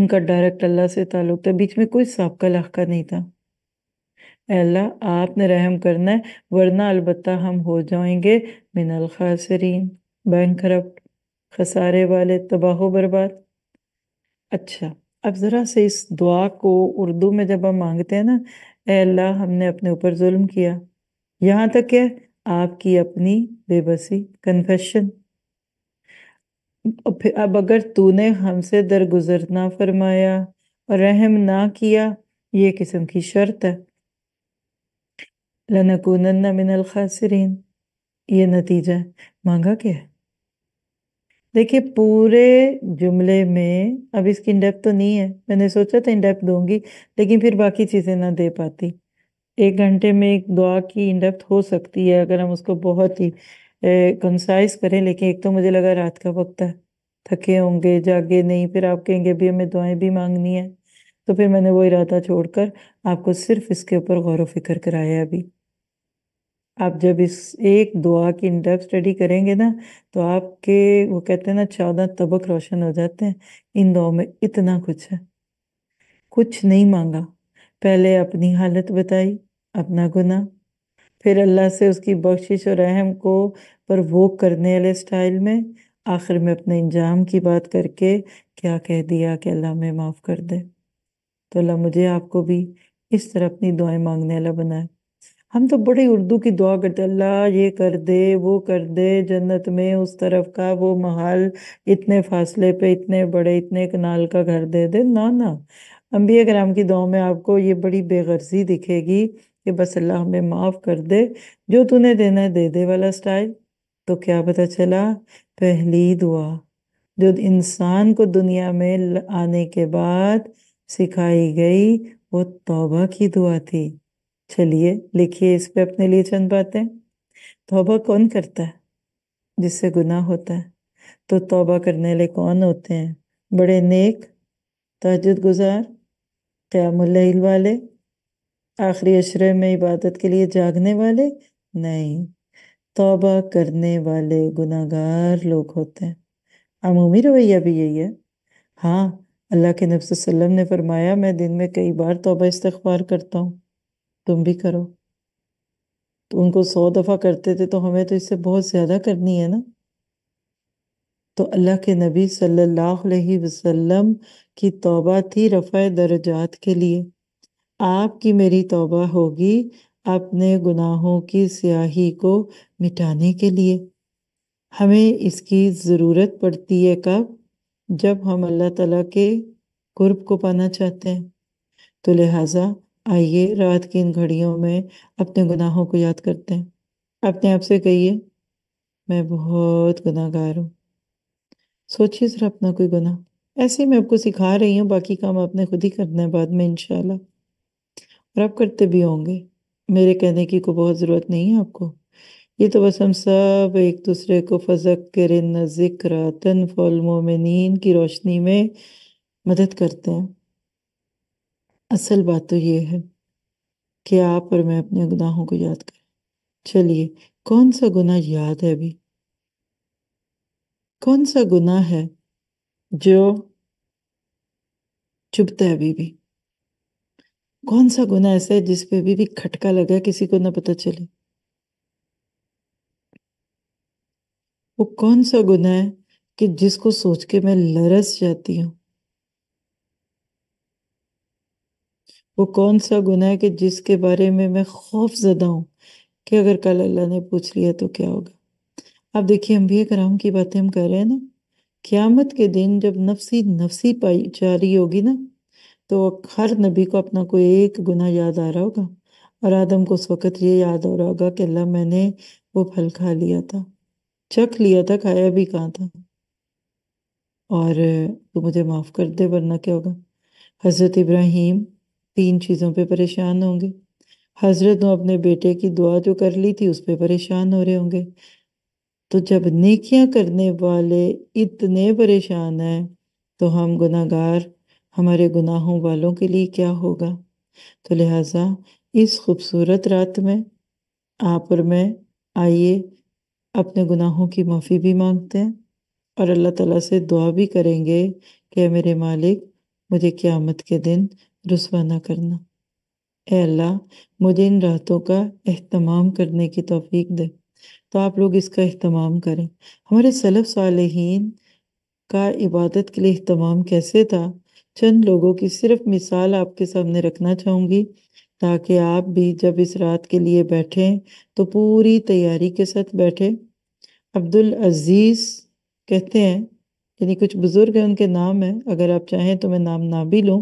उनका डायरेक्ट अल्लाह से ताल्लुक था बीच में कोई लाख का नहीं था अल्लाह आपने रहम करना है वरना अलबत् हम हो जाएंगे मिनल खासरीन बैंक करप्ट खसारे वाले तबाह बर्बाद अच्छा अब ज़रा से इस दुआ को उर्दू में जब हम मांगते हैं ना अल्लाह हमने अपने ऊपर जुल्म किया यहाँ तक है आपकी अपनी बेबसी कन्फेशन अब अगर तूने हमसे दरगुजर ना फरमाया और रहम ना किया ये किस्म की शर्त है लनकुनन्ना मिनल खासरीन ये नतीजा मांगा क्या है देखिए पूरे जुमले में अब इसकी इंडेप तो नहीं है मैंने सोचा था इंडेप दूंगी लेकिन फिर बाकी चीज़ें ना दे पाती एक घंटे में एक दुआ की इंडेप्थ हो सकती है अगर हम उसको बहुत ही कंसाइज करें लेकिन एक तो मुझे लगा रात का वक्त है थके होंगे जागे नहीं फिर आप कहेंगे अभी हमें दुआएं भी मांगनी है तो फिर मैंने वो इरादा छोड़कर आपको सिर्फ इसके ऊपर गौर व फिक्र कराया अभी आप जब इस एक दुआ की इंडेप स्टडी करेंगे ना तो आपके वो कहते हैं ना चौदह तबक रोशन हो जाते हैं इन दुआ में इतना कुछ है कुछ नहीं मांगा पहले अपनी हालत बताई अपना गुना फिर अल्लाह से उसकी बख्शिश और रहम को पर वो करने वाले स्टाइल में आखिर में अपने इंजाम की बात करके क्या कह दिया कि अल्लाह में माफ़ कर दे तो अल्लाह मुझे आपको भी इस तरह अपनी दुआएं मांगने वाला बनाए हम तो बड़े उर्दू की दुआ करते अल्लाह ये कर दे वो कर दे जन्नत में उस तरफ का वो महल इतने फासले पे इतने बड़े इतने कनाल का घर दे दे ना ना अम्बिया कराम की दुआ में आपको ये बड़ी बेगर्जी दिखेगी कि बस अल्लाह हमें माफ़ कर दे जो तूने देना है दे दे वाला स्टाइल तो क्या पता चला पहली दुआ जो इंसान को दुनिया में आने के बाद सिखाई गई वो तौबा की दुआ थी चलिए लिखिए इस पे अपने लिए चंद बातें तौबा कौन करता है जिससे गुनाह होता है तो तौबा करने वाले कौन होते हैं बड़े नेक तहजद गुजार क़्यामुल्ल वाले आखिरी अशरे में इबादत के लिए जागने वाले नहीं तौबा करने वाले गुनागार लोग होते हैं अमूमी रवैया भी यही है हाँ अल्लाह के नब्स ने फरमाया मैं दिन में कई बार तौबा इस्तबार करता हूँ तुम भी करो तो उनको सौ दफ़ा करते थे तो हमें तो इससे बहुत ज़्यादा करनी है ना तो अल्लाह के नबी सल्लल्लाहु अलैहि वसल्लम की तौबा थी रफ़ा दर्जात के लिए आपकी मेरी तौबा होगी अपने गुनाहों की स्याही को मिटाने के लिए हमें इसकी ज़रूरत पड़ती है कब जब हम अल्लाह ताला के कुर्ब को पाना चाहते हैं तो लिहाजा आइए रात की इन घड़ियों में अपने गुनाहों को याद करते हैं अपने आप से कहिए मैं बहुत गुनाहगार हूँ सोचिए सर अपना कोई गुनाह ऐसे ही मैं आपको सिखा रही हूँ बाकी काम आपने खुद ही करना है बाद में इनशाला और आप करते भी होंगे मेरे कहने की को बहुत ज़रूरत नहीं है आपको ये तो बस हम सब एक दूसरे को फजक करें जिक्र में नींद की रोशनी में मदद करते हैं असल बात तो ये है कि आप और मैं अपने गुनाहों को याद करें चलिए कौन सा गुनाह याद है अभी कौन सा गुनाह है जो चुभता है अभी भी कौन सा गुनाह ऐसा है जिस पे अभी भी खटका लगा किसी को ना पता चले वो कौन सा गुनाह है कि जिसको सोच के मैं लरस जाती हूँ वो कौन सा गुना है कि जिसके बारे में मैं खौफ ज़दा हूँ कि अगर कल अल्लाह ने पूछ लिया तो क्या होगा आप देखिए भी कराम की बातें हम कर रहे हैं ना क़्यामत के दिन जब नफसी नफसी पाई जा रही होगी ना तो हर नबी को अपना कोई एक गुना याद आ रहा होगा और आदम को उस वक़्त ये याद हो रहा होगा कि अल्लाह मैंने वो फल खा लिया था चख लिया था खाया भी कहाँ था और तू तो मुझे माफ़ कर दे वरना क्या होगा हज़रत इब्राहिम तीन चीज़ों पे परेशान होंगे हजरत ने अपने बेटे की दुआ जो कर ली थी उस पर परेशान हो रहे होंगे तो जब नेकियां करने वाले इतने परेशान हैं तो हम गुनागार हमारे गुनाहों वालों के लिए क्या होगा तो लिहाजा इस खूबसूरत रात में आप और मैं आइए अपने गुनाहों की माफ़ी भी मांगते हैं और अल्लाह ताला से दुआ भी करेंगे कि मेरे मालिक मुझे क़्यामत के दिन रसवा ना करना अल्लाह मुझे इन रातों का अहतमाम करने की तोफीक दे तो आप लोग इसका अहतमाम करें हमारे सलफ़ सालहीन का इबादत के लिए अहतमाम कैसे था चंद लोगों की सिर्फ मिसाल आपके सामने रखना चाहूँगी ताकि आप भी जब इस रात के लिए बैठें तो पूरी तैयारी के साथ बैठें अब्दुल अजीज़ कहते हैं यानी कुछ बुज़ुर्ग हैं उनके नाम हैं अगर आप चाहें तो मैं नाम ना भी लूँ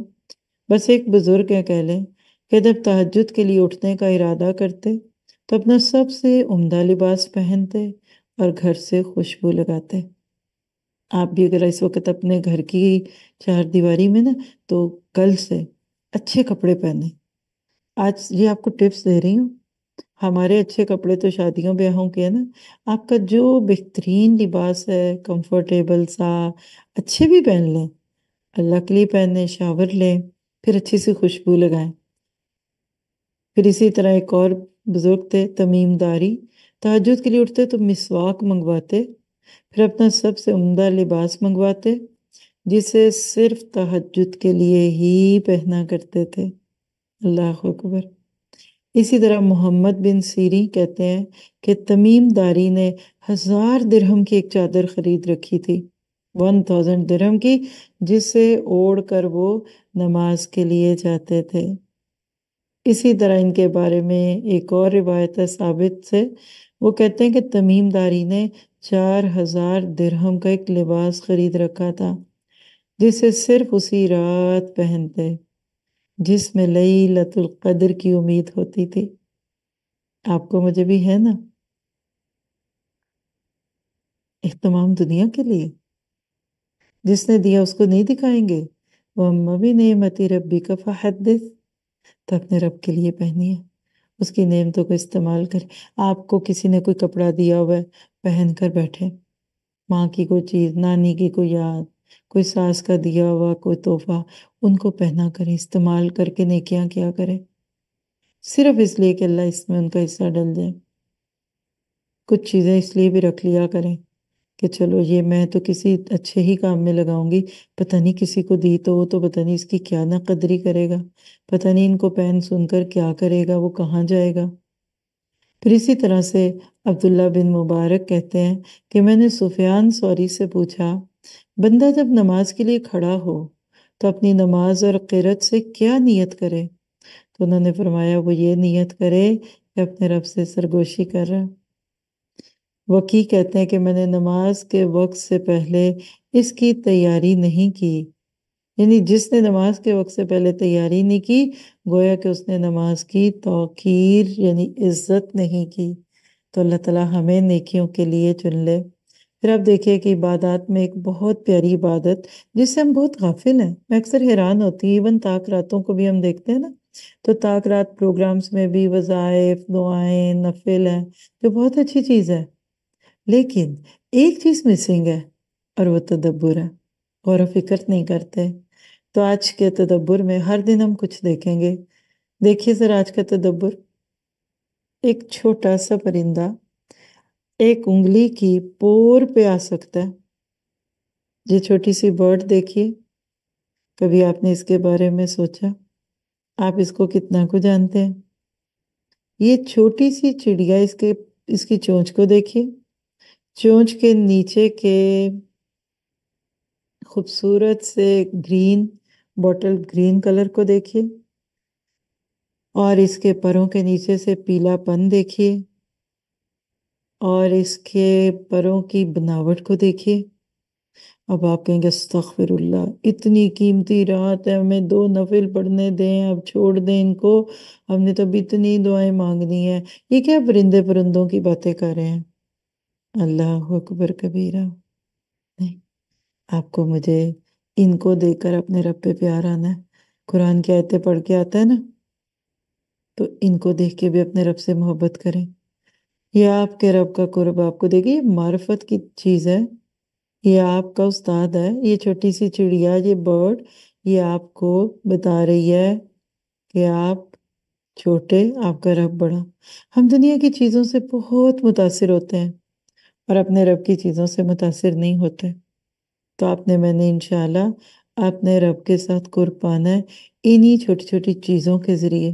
बस एक बुज़ुर्ग है कह लें कि जब तहजद के लिए उठने का इरादा करते तो अपना सबसे उमदा लिबास पहनते और घर से खुशबू लगाते आप भी अगर इस वक्त अपने घर की चार दीवारी में ना तो कल से अच्छे कपड़े पहने आज ये आपको टिप्स दे रही हूँ हमारे अच्छे कपड़े तो शादियों ब्याहों के हैं ना आपका जो बेहतरीन लिबास है कंफर्टेबल सा अच्छे भी पहन लें अल्लाह के लिए पहने शावर लें फिर अच्छी सी खुशबू लगाएं फिर इसी तरह एक और बुज़ुर्ग थे तमीमदारी तहजद के लिए उठते तो मिसवाक मंगवाते फिर अपना सबसे उम्दा लिबास मंगवाते जिसे सिर्फ तहजद के लिए ही पहना करते थे अल्लाह अकबर इसी तरह मोहम्मद बिन सीरी कहते हैं कि तमीमदारी ने हज़ार दिरहम की एक चादर ख़रीद रखी थी वन थाउजेंड दरम की जिसे ओढ़ कर वो नमाज के लिए जाते थे इसी तरह इनके बारे में एक और रिवायत है साबित से वो कहते हैं कि तमीमदारी ने चार हज़ार दिरहम का एक लिबास ख़रीद रखा था जिसे सिर्फ उसी रात पहनते जिसमें लई लतुल्क़द्र की उम्मीद होती थी आपको मुझे भी है ना तमाम दुनिया के लिए जिसने दिया उसको नहीं दिखाएंगे वह भी नियमती रबी का फ़ाहदिस तो अपने रब के लिए पहनी है उसकी तो को इस्तेमाल करें आपको किसी ने कोई कपड़ा दिया हुआ पहन कर बैठे माँ की कोई चीज़ नानी की कोई याद कोई सास का दिया हुआ कोई तोहफा उनको पहना करें इस्तेमाल करके नेकियां क्या करें सिर्फ इसलिए कि अल्लाह इसमें उनका हिस्सा डल जाए कुछ चीज़ें इसलिए भी रख लिया करें कि चलो ये मैं तो किसी अच्छे ही काम में लगाऊंगी पता नहीं किसी को दी तो वो तो पता नहीं इसकी क्या ना कदरी करेगा पता नहीं इनको पहन सुनकर क्या करेगा वो कहाँ जाएगा फिर इसी तरह से अब्दुल्ला बिन मुबारक कहते हैं कि मैंने सुफियान सॉरी से पूछा बंदा जब नमाज के लिए खड़ा हो तो अपनी नमाज और किरत से क्या नीयत करे तो उन्होंने फरमाया वो ये नीयत करे कि अपने रब से सरगोशी कर रहा वकी कहते हैं कि मैंने नमाज के वक्त से पहले इसकी तैयारी नहीं की यानी जिसने नमाज के वक्त से पहले तैयारी नहीं की गोया कि उसने नमाज की तोखीर यानी इज्जत नहीं की तो अल्लाह तला हमें नेकियों के लिए चुन ले फिर आप देखिए कि इबादत में एक बहुत प्यारी इबादत जिससे हम बहुत गाफिल हैं मैं अक्सर हैरान होती हूँ इवन ताक रातों को भी हम देखते हैं ना तो ताक रात प्रोग्राम्स में भी वज़ाइफ दुआएं नफिल हैं जो बहुत अच्छी चीज़ है लेकिन एक चीज़ मिसिंग है और वो तदब्बर है और फिक्र नहीं करते तो आज के तदब्बर में हर दिन हम कुछ देखेंगे देखिए सर आज का तदब्बर एक छोटा सा परिंदा एक उंगली की पोर पे आ सकता है ये छोटी सी बर्ड देखिए कभी आपने इसके बारे में सोचा आप इसको कितना को जानते हैं ये छोटी सी चिड़िया इसके इसकी चोंच को देखिए चोंच के नीचे के खूबसूरत से ग्रीन बॉटल ग्रीन कलर को देखिए और इसके परों के नीचे से पीलापन देखिए और इसके परों की बनावट को देखिए अब आप कहेंगे अस्तफिरल्ला इतनी कीमती रात है हमें दो नफिल पढ़ने दें अब छोड़ दें इनको हमने तो अभी इतनी दुआएं मांगनी है ये क्या परिंदे परिंदों की बातें कर रहे हैं अल्लाह अकबर कबीरा नहीं आपको मुझे इनको देखकर अपने रब पे प्यार आना है कुरान की आयतें पढ़ के आता है ना तो इनको देख के भी अपने रब से मोहब्बत करें यह आपके रब का कुर्ब आपको देखिए ये मार्फत की चीज़ है ये आपका उस्ताद है ये छोटी सी चिड़िया ये बर्ड ये आपको बता रही है कि आप छोटे आपका रब बड़ा हम दुनिया की चीज़ों से बहुत मुतासर होते हैं और अपने रब की चीज़ों से मुतासर नहीं होते तो आपने मैंने इन अपने रब के साथ कुर पाना है इन्हीं छोटी छोटी चीज़ों के ज़रिए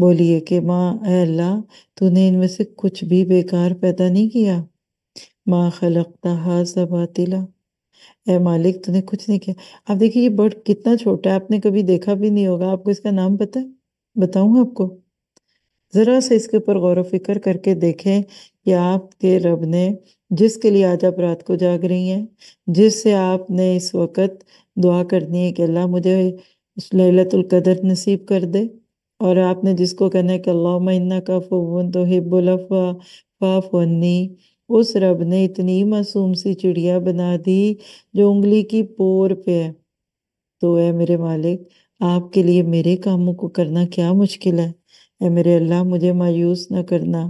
बोलिए कि माँ अल्लाह तूने इनमें से कुछ भी बेकार पैदा नहीं किया माँ खलकता हाजा बातिला ए मालिक तूने कुछ नहीं किया आप देखिए ये बर्ड कितना छोटा है आपने कभी देखा भी नहीं होगा आपको इसका नाम पता है बताऊँ आपको ज़रा से इसके ऊपर गौर व फिक्र करके देखें या आपके रब ने जिसके लिए आज आप रात को जाग रही हैं जिससे आपने इस वक्त दुआ करनी है कि अल्लाह मुझे कदर नसीब कर दे और आपने जिसको कहना है कि अल्लाह मन्ना का फ़ोन तो हिब्बुलफ़ा फनी उस रब ने इतनी मासूम सी चिड़िया बना दी जो उंगली की पोर पे है तो है मेरे मालिक आपके लिए मेरे कामों को करना क्या मुश्किल है ए मेरे अल्लाह मुझे मायूस ना करना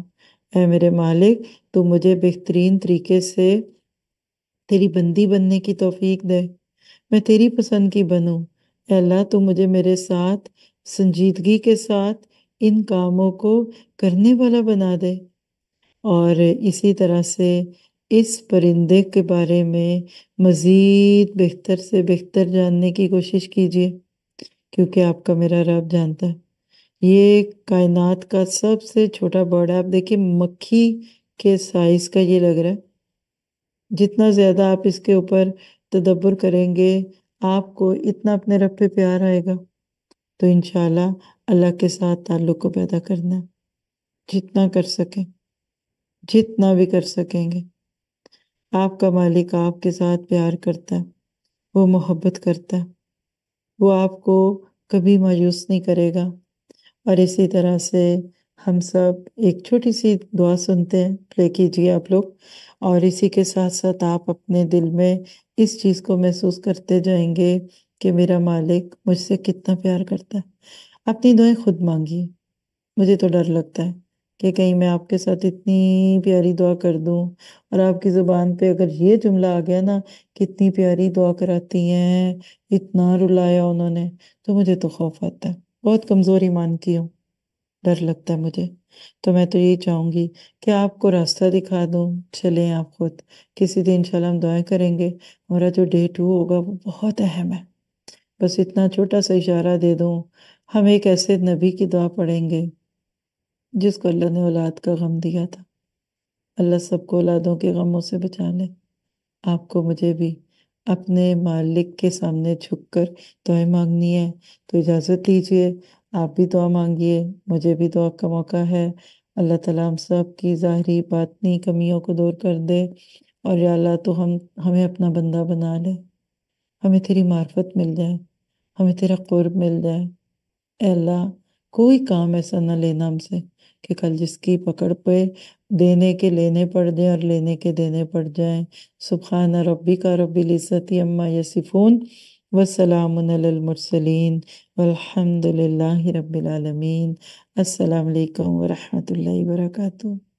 है मेरे मालिक तो मुझे बेहतरीन तरीके से तेरी बंदी बनने की तोफीक दे मैं तेरी पसंद की बनूँ अल्लाह तो मुझे मेरे साथ संजीदगी के साथ इन कामों को करने वाला बना दे और इसी तरह से इस परिंदे के बारे में मज़ीद बेहतर से बेहतर जानने की कोशिश कीजिए क्योंकि आपका मेरा रब जानता है ये कायनात का सबसे छोटा बर्ड है आप देखिए मक्खी के साइज़ का ये लग रहा है जितना ज़्यादा आप इसके ऊपर तदब्बर करेंगे आपको इतना अपने रब पे प्यार आएगा तो इन अल्लाह के साथ ताल्लुक़ को पैदा करना जितना कर सकें जितना भी कर सकेंगे आपका मालिक आपके साथ प्यार करता है वो मोहब्बत करता है वो आपको कभी मायूस नहीं करेगा और इसी तरह से हम सब एक छोटी सी दुआ सुनते हैं प्ले कीजिए आप लोग और इसी के साथ साथ आप अपने दिल में इस चीज़ को महसूस करते जाएंगे कि मेरा मालिक मुझसे कितना प्यार करता है अपनी दुआएं खुद मांगिए मुझे तो डर लगता है कि कहीं मैं आपके साथ इतनी प्यारी दुआ कर दूं और आपकी ज़ुबान पे अगर ये जुमला आ गया ना कितनी प्यारी दुआ कराती हैं इतना रुलाया उन्होंने तो मुझे तो खौफ आता है बहुत कमज़ोर ईमान की हूँ डर लगता है मुझे तो मैं तो ये चाहूँगी कि आपको रास्ता दिखा दूँ चलें आप खुद किसी दिन इनशाला हम दुआएं करेंगे हमारा जो डे टू होगा वो बहुत अहम है बस इतना छोटा सा इशारा दे दूँ हम एक ऐसे नबी की दुआ पढ़ेंगे जिसको अल्लाह ने औलाद का गम दिया था अल्लाह सबको औलादों के गमों से बचा ले आपको मुझे भी अपने मालिक के सामने झुककर दुआएं मांगनी है तो इजाज़त लीजिए आप भी दुआ मांगिए मुझे भी दुआ का मौका है अल्लाह ताला हम सब की ज़ाहरी बातनी कमियों को दूर कर दे और या अल्लाह तो हम हमें अपना बंदा बना ले हमें तेरी मार्फत मिल जाए हमें तेरा कुर्ब मिल जाए अल्लाह कोई काम ऐसा ना लेना हमसे कि कल जिसकी पकड़ पे देने के लेने पड़ जाए और लेने के देने पड़ जाए सुबहान रबी का रबीज़त अम्मा यसिफ़ून वसलामसलिन अलहमदिल्ला रबालमीन अल्लाम वरहमल वर्का